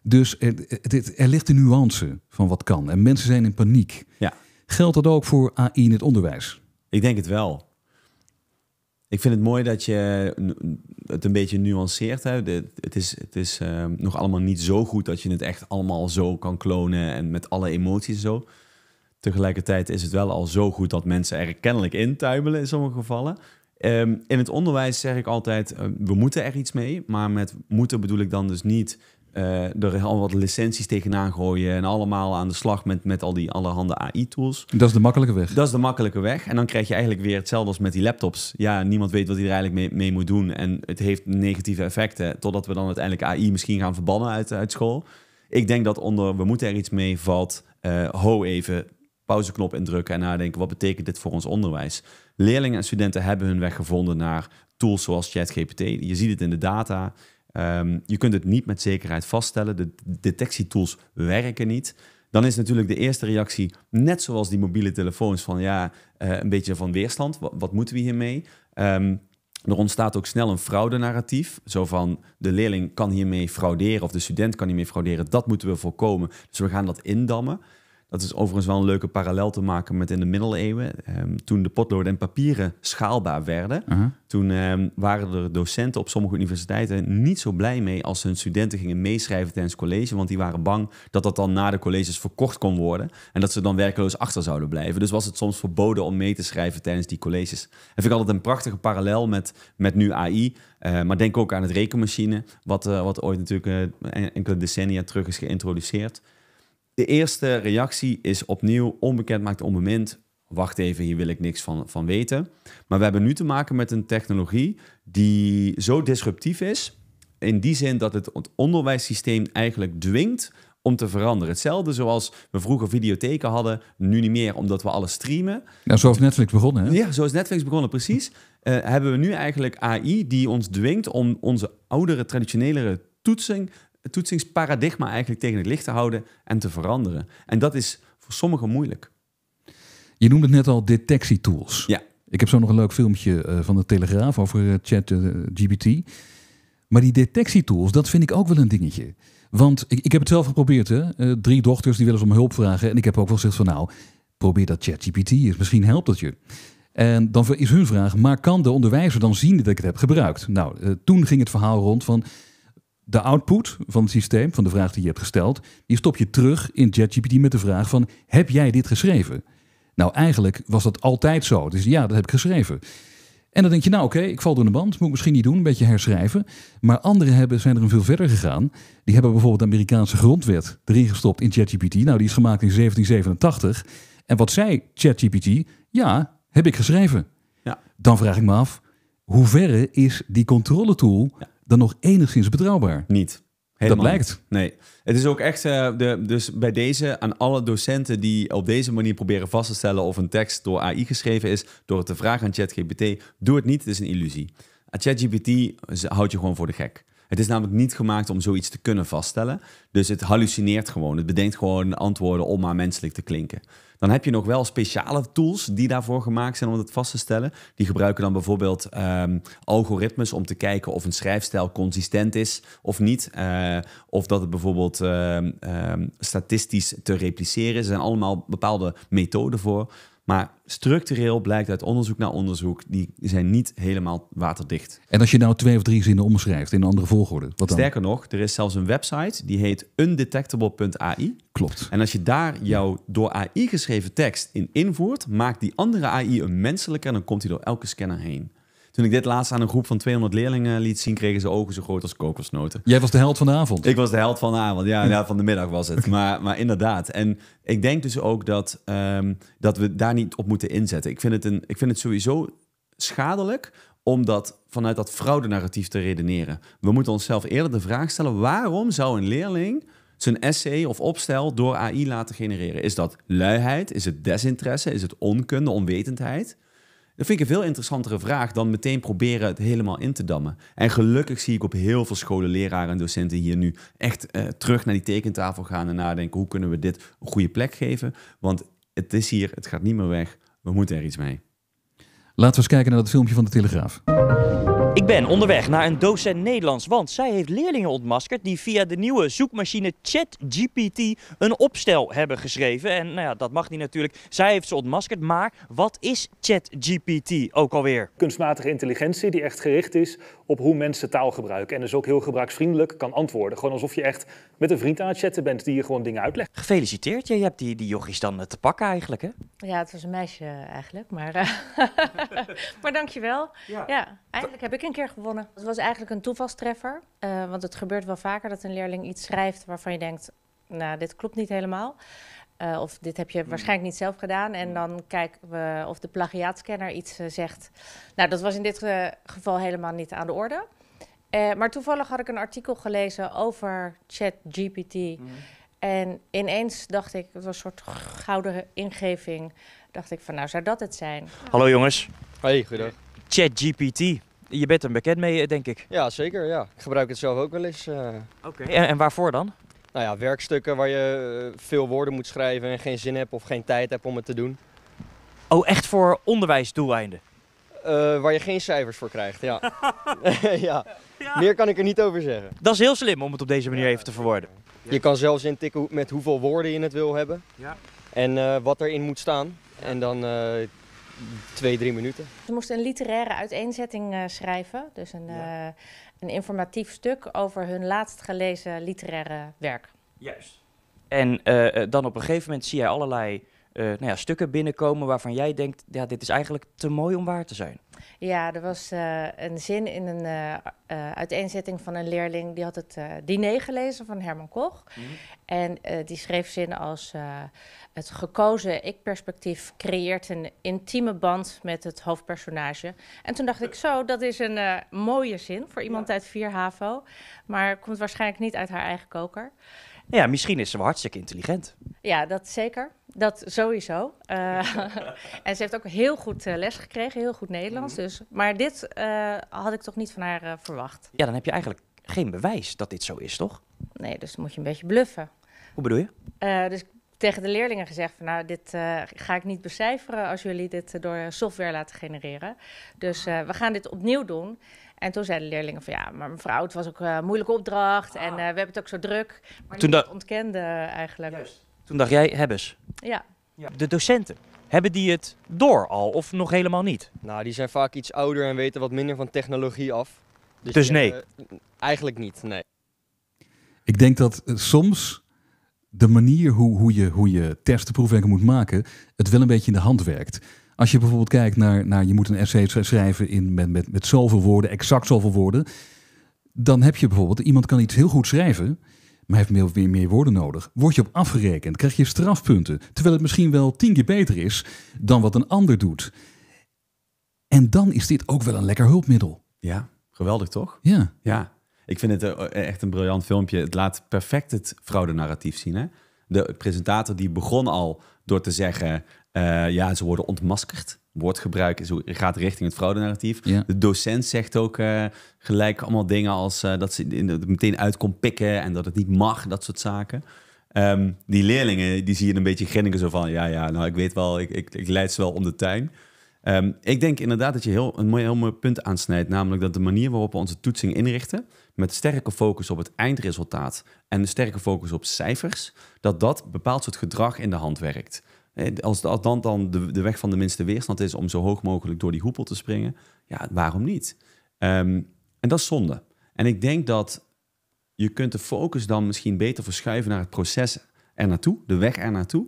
Dus er, er, ligt een nuance van wat kan. En mensen zijn in paniek. Ja. Geldt dat ook voor AI in het onderwijs? Ik denk het wel. Ik vind het mooi dat je het een beetje nuanceert. Hè? Het is, het is ehm, nog allemaal niet zo goed dat je het echt allemaal zo kan klonen en met alle emoties zo. Tegelijkertijd is het wel al zo goed dat mensen er kennelijk intuimelen in sommige gevallen. Ehm, in het onderwijs zeg ik altijd, eh, we moeten er iets mee. Maar met moeten bedoel ik dan dus niet uh, er al wat licenties tegenaan gooien en allemaal aan de slag met, met al die allerhande AI-tools. Dat is de makkelijke weg. Dat is de makkelijke weg. En dan krijg je eigenlijk weer hetzelfde als met die laptops. Ja, niemand weet wat hij er eigenlijk mee, mee moet doen. En het heeft negatieve effecten, totdat we dan uiteindelijk AI misschien gaan verbannen uit, uit school. Ik denk dat onder we moeten er iets mee valt. Uh, ho even, pauzeknop indrukken en nadenken wat betekent dit voor ons onderwijs. Leerlingen en studenten hebben hun weg gevonden naar tools zoals ChatGPT. Je ziet het in de data. Ehm, je kunt het niet met zekerheid vaststellen. De detectietools werken niet. Dan is natuurlijk de eerste reactie, net zoals die mobiele telefoons, van ja, eh, een beetje van weerstand. Wat, moeten we hiermee? Ehm, er ontstaat ook snel een fraudenarratief. Zo van de leerling kan hiermee frauderen of de student kan hiermee frauderen. Dat moeten we voorkomen. Dus we gaan dat indammen. Dat is overigens wel een leuke parallel te maken met in de middeleeuwen. Ehm, toen de potloden en papieren schaalbaar werden, uh-huh. toen ehm, waren er docenten op sommige universiteiten niet zo blij mee als hun studenten gingen meeschrijven tijdens college, want die waren bang dat dat dan na de colleges verkocht kon worden en dat ze dan werkeloos achter zouden blijven. Dus was het soms verboden om mee te schrijven tijdens die colleges. En vind ik altijd een prachtige parallel met, met nu AI. Eh, maar denk ook aan het rekenmachine, wat, eh, wat ooit natuurlijk eh, enkele decennia terug is geïntroduceerd. De eerste reactie is opnieuw onbekend maakt moment. Wacht even, hier wil ik niks van, van weten. Maar we hebben nu te maken met een technologie die zo disruptief is. In die zin dat het, het onderwijssysteem eigenlijk dwingt om te veranderen. Hetzelfde zoals we vroeger videotheken hadden, nu niet meer omdat we alles streamen. Ja, zoals Netflix begonnen. Hè? Ja, zoals Netflix begonnen, precies. Eh, hebben we nu eigenlijk AI die ons dwingt om onze oudere, traditionelere toetsing het toetsingsparadigma eigenlijk tegen het licht te houden en te veranderen. En dat is voor sommigen moeilijk. Je noemde het net al detectietools. Ja. Ik heb zo nog een leuk filmpje eh, van de Telegraaf over ChatGPT. Eh, chat eh, Maar die detectietools, dat vind ik ook wel een dingetje. Want ik, ik heb het zelf geprobeerd. Hè? drie dochters die willen om hulp vragen. En ik heb ook wel gezegd van nou, probeer dat ChatGPT. Misschien helpt dat je. En dan is hun vraag, maar kan de onderwijzer dan zien dat ik het heb gebruikt? Nou, toen ging het verhaal rond van de output van het systeem, van de vraag die je hebt gesteld, die stop je terug in ChatGPT met de vraag van, heb jij dit geschreven? Nou, eigenlijk was dat altijd zo. Dus ja, dat heb ik geschreven. En dan denk je, nou oké, ik val door de band, moet ik misschien niet doen, een beetje herschrijven. Maar anderen hebben, zijn er een veel verder gegaan. Die hebben bijvoorbeeld de Amerikaanse grondwet erin gestopt in ChatGPT. Nou, die is gemaakt in 1787. En wat zei ChatGPT? Ja, heb ik geschreven. Ja. Dan vraag ik me af, hoe verre is die controle-tool? dan nog enigszins betrouwbaar? Niet. Dat blijkt Nee. Het is ook echt, eh, de, dus bij deze, aan alle docenten die op deze manier proberen vast te stellen of een tekst door AI geschreven is, door het te vragen aan ChatGPT, doe het niet, het is een illusie. ChatGPT houdt je gewoon voor de gek. Het is namelijk niet gemaakt om zoiets te kunnen vaststellen. Dus het hallucineert gewoon. Het bedenkt gewoon antwoorden om maar menselijk te klinken. Dan heb je nog wel speciale tools die daarvoor gemaakt zijn om dat vast te stellen. Die gebruiken dan bijvoorbeeld ehm, algoritmes om te kijken of een schrijfstijl consistent is of niet. Eh, of dat het bijvoorbeeld ehm, ehm, statistisch te repliceren is. Er zijn allemaal bepaalde methoden voor. Maar structureel blijkt uit onderzoek naar onderzoek, die zijn niet helemaal waterdicht. En als je nou twee of drie zinnen omschrijft in een andere volgorde, wat dan? Sterker nog, er is zelfs een website die heet undetectable.ai. Klopt. En als je daar jouw door AI geschreven tekst in invoert, maakt die andere AI een menselijker en dan komt hij door elke scanner heen toen ik dit laatst aan een groep van 200 leerlingen liet zien, kregen ze ogen zo groot als kokosnoten. Jij was de held van de avond. Ik was de held van de avond, ja, ja van de middag was het. Maar, maar inderdaad. En ik denk dus ook dat, ehm, dat we daar niet op moeten inzetten. Ik vind het, een, ik vind het sowieso schadelijk om dat, vanuit dat fraudenarratief te redeneren. We moeten onszelf eerder de vraag stellen: waarom zou een leerling zijn essay of opstel door AI laten genereren? Is dat luiheid? Is het desinteresse? Is het onkunde, onwetendheid? Dat vind ik een veel interessantere vraag dan meteen proberen het helemaal in te dammen. En gelukkig zie ik op heel veel scholen, leraren en docenten hier nu echt eh, terug naar die tekentafel gaan en nadenken hoe kunnen we dit een goede plek geven. Want het is hier, het gaat niet meer weg, we moeten er iets mee. Laten we eens kijken naar dat filmpje van de Telegraaf. Ik ben onderweg naar een docent Nederlands, want zij heeft leerlingen ontmaskerd die via de nieuwe zoekmachine ChatGPT een opstel hebben geschreven. En nou ja, dat mag niet natuurlijk. Zij heeft ze ontmaskerd, maar wat is ChatGPT ook alweer? Kunstmatige intelligentie die echt gericht is op hoe mensen taal gebruiken. En dus ook heel gebruiksvriendelijk kan antwoorden. Gewoon alsof je echt met een vriend aan het chatten bent die je gewoon dingen uitlegt. Gefeliciteerd, je hebt die, die jochies dan eh, te pakken eigenlijk hè? Ja, het was een meisje eigenlijk, maar, uh, maar dankjewel. Ja, ja eindelijk heb ik ik een keer gewonnen. Het was eigenlijk een toevalstreffer. Uh, want het gebeurt wel vaker dat een leerling iets schrijft waarvan je denkt, nou, dit klopt niet helemaal. Eh, of dit heb je hmm. waarschijnlijk niet zelf gedaan. En hmm. dan kijken we of de plagiaatscanner iets eh, zegt. Nou, dat was in dit geval helemaal niet aan de orde. maar toevallig had ik een artikel gelezen over ChatGPT. Mm. En ineens dacht ik, het was een soort gouden ingeving. Dacht ik van, nou zou dat het zijn? Hallo jongens. Hey, goedendag. ChatGPT. Je bent er bekend mee, eh, denk ik. Ja, zeker. Ja. Ik gebruik het zelf ook wel eens. Eh. Oké, en, en waarvoor dan? Nou ja, werkstukken waar je eh, veel woorden moet schrijven en geen zin hebt of geen tijd hebt om het te doen. Oh, echt voor onderwijsdoeleinden? waar je geen cijfers voor krijgt, ja. ja. Meer kan ik er niet over zeggen. Dat is heel slim om het op deze manier even te verwoorden. Je kan zelfs intikken met hoeveel woorden je het wil hebben. Ja. En uh, wat erin moet staan. En dan twee, drie minuten. Ze moesten een literaire uiteenzetting eh, schrijven. Dus een, eh, een informatief stuk over hun laatst gelezen literaire werk. Juist. En eh, dan op een gegeven moment zie jij allerlei nou ja, stukken binnenkomen waarvan jij denkt, ja, dit is eigenlijk te mooi om waar te zijn. Ja, er was eh, een zin in een eh, eh, uiteenzetting van een leerling. Die had het diner gelezen van Herman Koch. Mhm. En die schreef zin als... het gekozen ik-perspectief creëert een intieme band met het hoofdpersonage. En toen dacht ik, zo, dat is een mooie zin voor iemand uit 4 HAVO. Maar komt waarschijnlijk niet uit haar eigen koker. Ja, misschien is ze wel hartstikke intelligent. Ja, dat zeker. Dat sowieso. Eh, en ze heeft ook heel goed uh, les gekregen, heel goed Nederlands. Mhm. Dus. Maar dit eh, had ik toch niet van haar verwacht. Ja, dan heb je eigenlijk geen bewijs dat dit zo is, toch? Nee, dus dan moet je een beetje bluffen. Hoe bedoel je? dus tegen de leerlingen gezegd van nou, dit ga ik niet becijferen als jullie dit door software laten genereren. Dus ah. we gaan dit opnieuw doen. En toen zeiden de leerlingen van ja, maar mevrouw, het was ook een moeilijke opdracht ah. en we hebben het ook zo druk. Maar toen dat ontkende eigenlijk. Toen dacht jij, hebbes. Ja. ja. De docenten, hebben die het door al of nog helemaal niet? Nou, die zijn vaak iets ouder en weten wat minder van technologie af. Dus, dus nee? Eh, eigenlijk niet, nee. Ik denk dat eh, soms de manier hoe, hoe, je, hoe je testen, proefwerken moet maken, het wel een beetje in de hand werkt. Als je bijvoorbeeld kijkt naar, naar je moet een essay schrijven in, met, met, met zoveel woorden, exact zoveel woorden. Dan heb je bijvoorbeeld, iemand kan iets heel goed schrijven, maar heeft meer, meer, meer woorden nodig. Word je op afgerekend, krijg je strafpunten. Terwijl het misschien wel tien keer beter is dan wat een ander doet. En dan is dit ook wel een lekker hulpmiddel. Ja, geweldig toch? Ja. Ja, ik vind het eh, echt een briljant filmpje. Het laat perfect het fraudenarratief zien. Hè? De presentator die begon al door te zeggen... Eh, ja, ze worden ontmaskerd woordgebruik zo gaat richting het fraudenarratief. Ja. De docent zegt ook eh, gelijk allemaal dingen als eh, dat ze meteen uit kon pikken en dat het niet mag, dat soort zaken. Ehm, die leerlingen, die zie je een beetje grinniken zo van, ja, ja, nou, ik weet wel, ik, ik, ik leid ze wel om de tuin. Ehm, ik denk inderdaad dat je heel, een mooi, heel mooi punt aansnijdt, namelijk dat de manier waarop we onze toetsing inrichten, met sterke focus op het eindresultaat en een sterke focus op cijfers, dat dat bepaald soort gedrag in de hand werkt. Eh, als dan dan de, de weg van de minste weerstand is om zo hoog mogelijk door die hoepel te springen, ja, waarom niet? Ehm, en dat is zonde. En ik denk dat je kunt de focus dan misschien beter verschuiven naar het proces er naartoe, de weg er naartoe.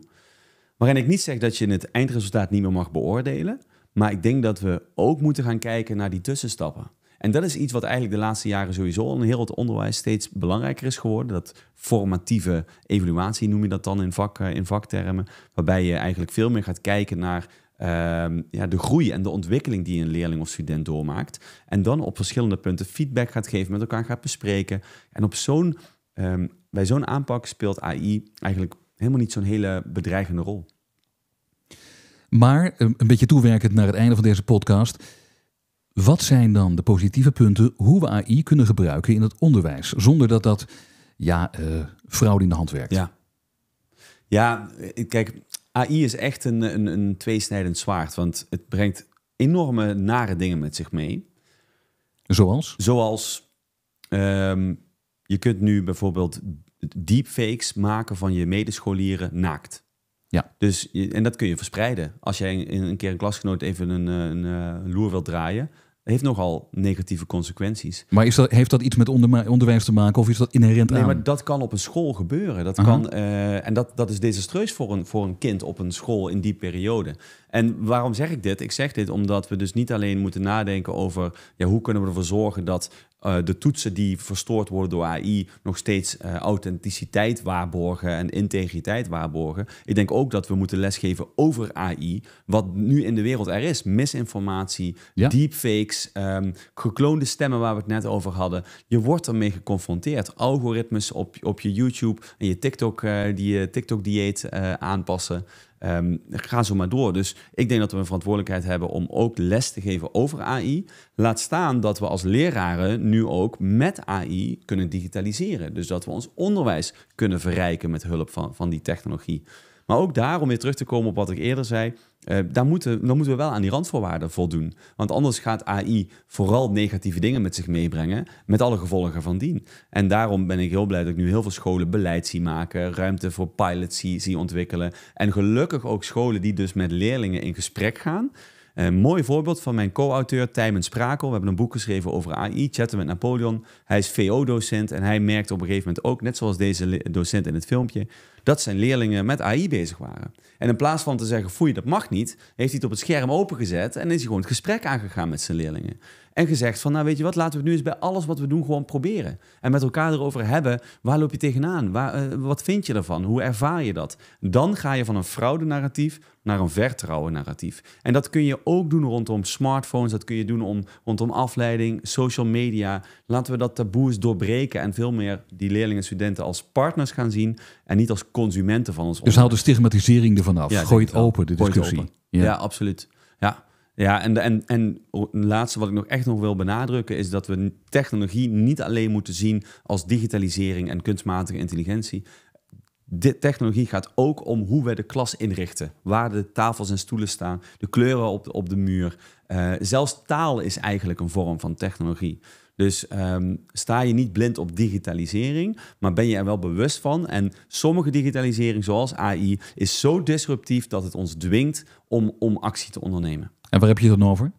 Waarin ik niet zeg dat je het eindresultaat niet meer mag beoordelen, maar ik denk dat we ook moeten gaan kijken naar die tussenstappen. En dat is iets wat eigenlijk de laatste jaren sowieso in heel het onderwijs steeds belangrijker is geworden. Dat formatieve evaluatie noem je dat dan in, vak, eh, in vaktermen. Waarbij je eigenlijk veel meer gaat kijken naar ehm, ja, de groei en de ontwikkeling die een leerling of student doormaakt. En dan op verschillende punten feedback gaat geven, met elkaar gaat bespreken. En op zo'n, ehm, bij zo'n aanpak speelt AI eigenlijk helemaal niet zo'n hele bedreigende rol. Maar ehm, een beetje toewerkend naar het einde van deze podcast. Wat zijn dan de positieve punten hoe we AI kunnen gebruiken in het onderwijs, zonder dat dat ja, uh, fraude in de hand werkt? Ja, ja eh, kijk, AI is echt een, een, een tweesnijdend zwaard, want het brengt enorme nare dingen met zich mee. Zoals? Zoals ehm, je kunt nu bijvoorbeeld deepfakes maken van je medescholieren naakt. Ja. Dus, en dat kun je verspreiden. Als jij een keer een klasgenoot even een, eh, een, eh, een loer wilt draaien, heeft nogal negatieve consequenties. Maar is dat, heeft dat iets met onderwijs te maken of is dat inherent aan? Nee, maar dat kan op een school gebeuren. Dat kan, eh, en dat, dat is desastreus voor een, voor een kind op een school in die periode. En waarom zeg ik dit? Ik zeg dit omdat we dus niet alleen moeten nadenken over... Ja, hoe kunnen we ervoor zorgen dat eh, de toetsen die verstoord worden door AI nog steeds eh, authenticiteit waarborgen en integriteit waarborgen. Ik denk ook dat we moeten lesgeven over AI, wat nu in de wereld er is. Misinformatie, deepfakes, um, gekloonde stemmen waar we het net over hadden. Je wordt ermee geconfronteerd. Algoritmes op, op je YouTube en je TikTok, eh, die je TikTok-dieet aanpassen. Ehm, ga zo maar door. Dus ik denk dat we een verantwoordelijkheid hebben om ook les te geven over AI. Laat staan dat we als leraren nu ook met AI kunnen digitaliseren. Dus dat we ons onderwijs kunnen verrijken met hulp van, van die technologie. Maar ook daar, om weer terug te komen op wat ik eerder zei, eh, daar, moeten, dan moeten we wel aan die randvoorwaarden voldoen. Want anders gaat AI vooral negatieve dingen met zich meebrengen, met alle gevolgen van dien. En daarom ben ik heel blij dat ik nu heel veel scholen beleid zie maken, ruimte voor pilots zie, zie ontwikkelen. En gelukkig ook scholen die dus met leerlingen in gesprek gaan. Een mooi voorbeeld van mijn co-auteur Tijmen Sprakel. We hebben een boek geschreven over AI, chatten met Napoleon. Hij is VO-docent en hij merkte op een gegeven moment ook, net zoals deze docent in het filmpje, dat zijn leerlingen met AI bezig waren. En in plaats van te zeggen, foei, dat mag niet, heeft hij het op het scherm opengezet en is hij gewoon het gesprek aangegaan met zijn leerlingen. En gezegd van, nou weet je wat, laten we het nu eens bij alles wat we doen gewoon proberen. En met elkaar erover hebben, waar loop je tegenaan? Waar, eh, wat vind je ervan? Hoe ervaar je dat? Dan ga je van een fraudenarratief naar een vertrouwen narratief. En dat kun je ook doen rondom smartphones, dat kun je doen om, rondom afleiding, social media. Laten we dat taboe eens doorbreken en veel meer die leerlingen en studenten als partners gaan zien en niet als consumenten van ons. Dus haal de stigmatisering ervan af. Gooi het open, de discussie. Ja. ja, absoluut. Ja. Ja, en, en, en het laatste wat ik nog echt nog wil benadrukken is dat we technologie niet alleen moeten zien als digitalisering en kunstmatige intelligentie. De technologie gaat ook om hoe we de klas inrichten, waar de tafels en stoelen staan, de kleuren op de, op de muur. Eh, zelfs taal is eigenlijk een vorm van technologie. Dus ehm, sta je niet blind op digitalisering, maar ben je er wel bewust van. En sommige digitalisering, zoals AI, is zo disruptief dat het ons dwingt om, om actie te ondernemen. En waar heb je het dan over?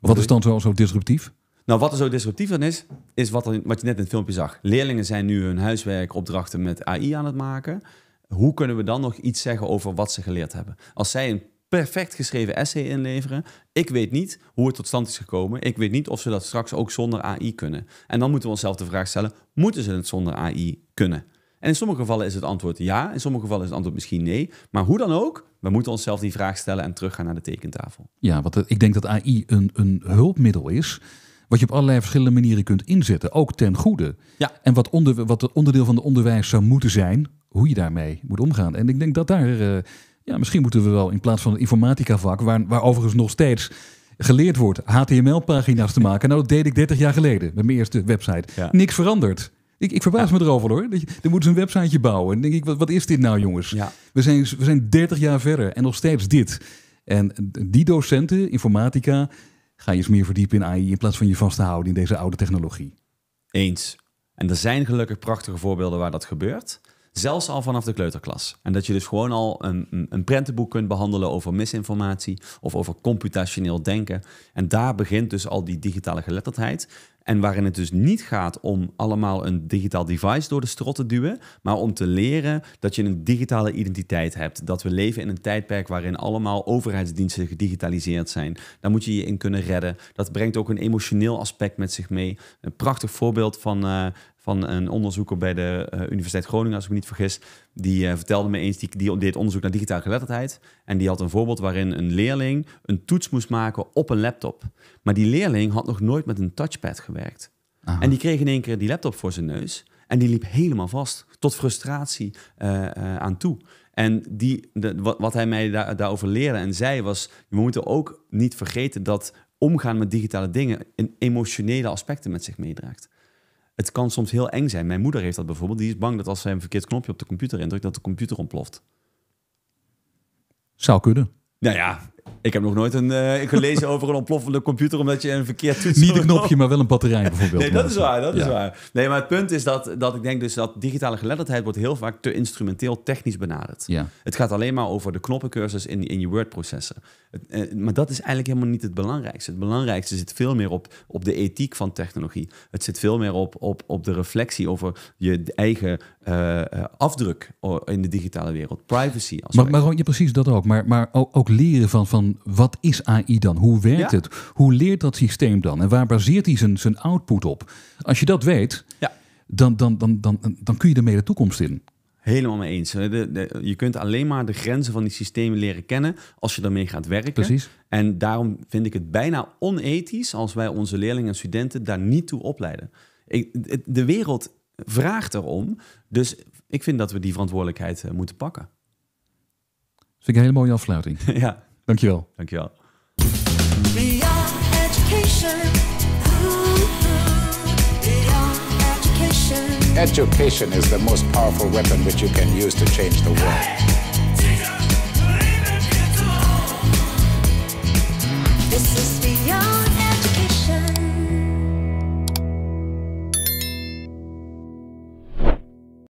Wat is dan zo, zo disruptief? Nou, wat er zo disruptief aan is, is wat, wat je net in het filmpje zag. Leerlingen zijn nu hun huiswerkopdrachten met AI aan het maken. Hoe kunnen we dan nog iets zeggen over wat ze geleerd hebben? Als zij een perfect geschreven essay inleveren, ik weet niet hoe het tot stand is gekomen. Ik weet niet of ze dat straks ook zonder AI kunnen. En dan moeten we onszelf de vraag stellen: moeten ze het zonder AI kunnen? En in sommige gevallen is het antwoord ja, in sommige gevallen is het antwoord misschien nee. Maar hoe dan ook, we moeten onszelf die vraag stellen en teruggaan naar de tekentafel. Ja, want ik denk dat AI een, een hulpmiddel is. Wat je op allerlei verschillende manieren kunt inzetten, ook ten goede. Ja. En wat, onder, wat het onderdeel van het onderwijs zou moeten zijn, hoe je daarmee moet omgaan. En ik denk dat daar, eh, ja, misschien moeten we wel in plaats van het informatica vak, waar, waar overigens nog steeds geleerd wordt HTML-pagina's te maken. Nou, dat deed ik 30 jaar geleden met mijn eerste website. Niks veranderd. Ik, ik verbaas me erover hoor. Dat je, dan moeten ze een websiteje bouwen. En denk ik, wat, wat is dit nou jongens? We, zijn, we zijn 30 jaar verder en nog steeds dit. En die docenten, informatica, ga je eens meer verdiepen in AI in plaats van je vast te houden in deze oude technologie. Eens. En er zijn gelukkig prachtige voorbeelden waar dat gebeurt. Zelfs al vanaf de kleuterklas. En dat je dus gewoon al een, een prentenboek kunt behandelen over misinformatie of over computationeel denken. En daar begint dus al die digitale geletterdheid. En waarin het dus niet gaat om allemaal een digitaal device door de strot te duwen, maar om te leren dat je een digitale identiteit hebt. Dat we leven in een tijdperk waarin allemaal overheidsdiensten gedigitaliseerd zijn. Daar moet je je in kunnen redden. Dat brengt ook een emotioneel aspect met zich mee. Een prachtig voorbeeld van eh, van een onderzoeker bij de eh, Universiteit Groningen, als ik me niet vergis. Die eh, vertelde me eens, die, die deed onderzoek naar digitale geletterdheid. En die had een voorbeeld waarin een leerling een toets moest maken op een laptop. Maar die leerling had nog nooit met een touchpad gewerkt. En die kreeg in één keer die laptop voor zijn neus. En die liep helemaal vast, tot frustratie eh, aan toe. En die, wat, wat, hij mij daarover leerde en zei was... we moeten ook niet vergeten dat omgaan met digitale dingen... een emotionele aspecten met zich meedraagt het kan soms heel eng zijn. Mijn moeder heeft dat bijvoorbeeld. Die is bang dat als zij een verkeerd knopje op de computer indrukt, dat de computer ontploft. Zou kunnen. Nou ja, ik heb nog nooit een, uh, gelezen over een ontploffende computer omdat je een verkeerd toets... Niet een knopje, maar wel een batterij bijvoorbeeld. Nee, dat is waar, dat is waar. Nee, maar het punt is dat, dat ik denk dus dat digitale geletterdheid wordt heel vaak te instrumenteel technisch benaderd. Ja. Het gaat alleen maar over de knoppencursus in, in je Word-processen. Eh, maar dat is eigenlijk helemaal niet het belangrijkste. Het belangrijkste zit veel meer op, op de ethiek van technologie. Het zit veel meer op, op, op de reflectie over je eigen eh, eh, afdruk in de digitale wereld, privacy. Als maar, maar ja, precies dat ook. Maar, maar ook, ook, leren van, van wat is AI dan? Hoe werkt het? Hoe leert dat systeem dan? En waar baseert hij zijn, zijn output op? Als je dat weet, dan, dan, dan, dan, dan kun je ermee de toekomst in. Helemaal mee eens. je kunt alleen maar de grenzen van die systemen leren kennen als je daarmee gaat werken. Precies. En daarom vind ik het bijna onethisch als wij onze leerlingen en studenten daar niet toe opleiden. de wereld vraagt erom. Dus ik vind dat we die verantwoordelijkheid eh, moeten pakken. Dat vind ik een hele mooie afsluiting. ja. Dankjewel. Dankjewel. Education is the most powerful weapon which you can use to change the world.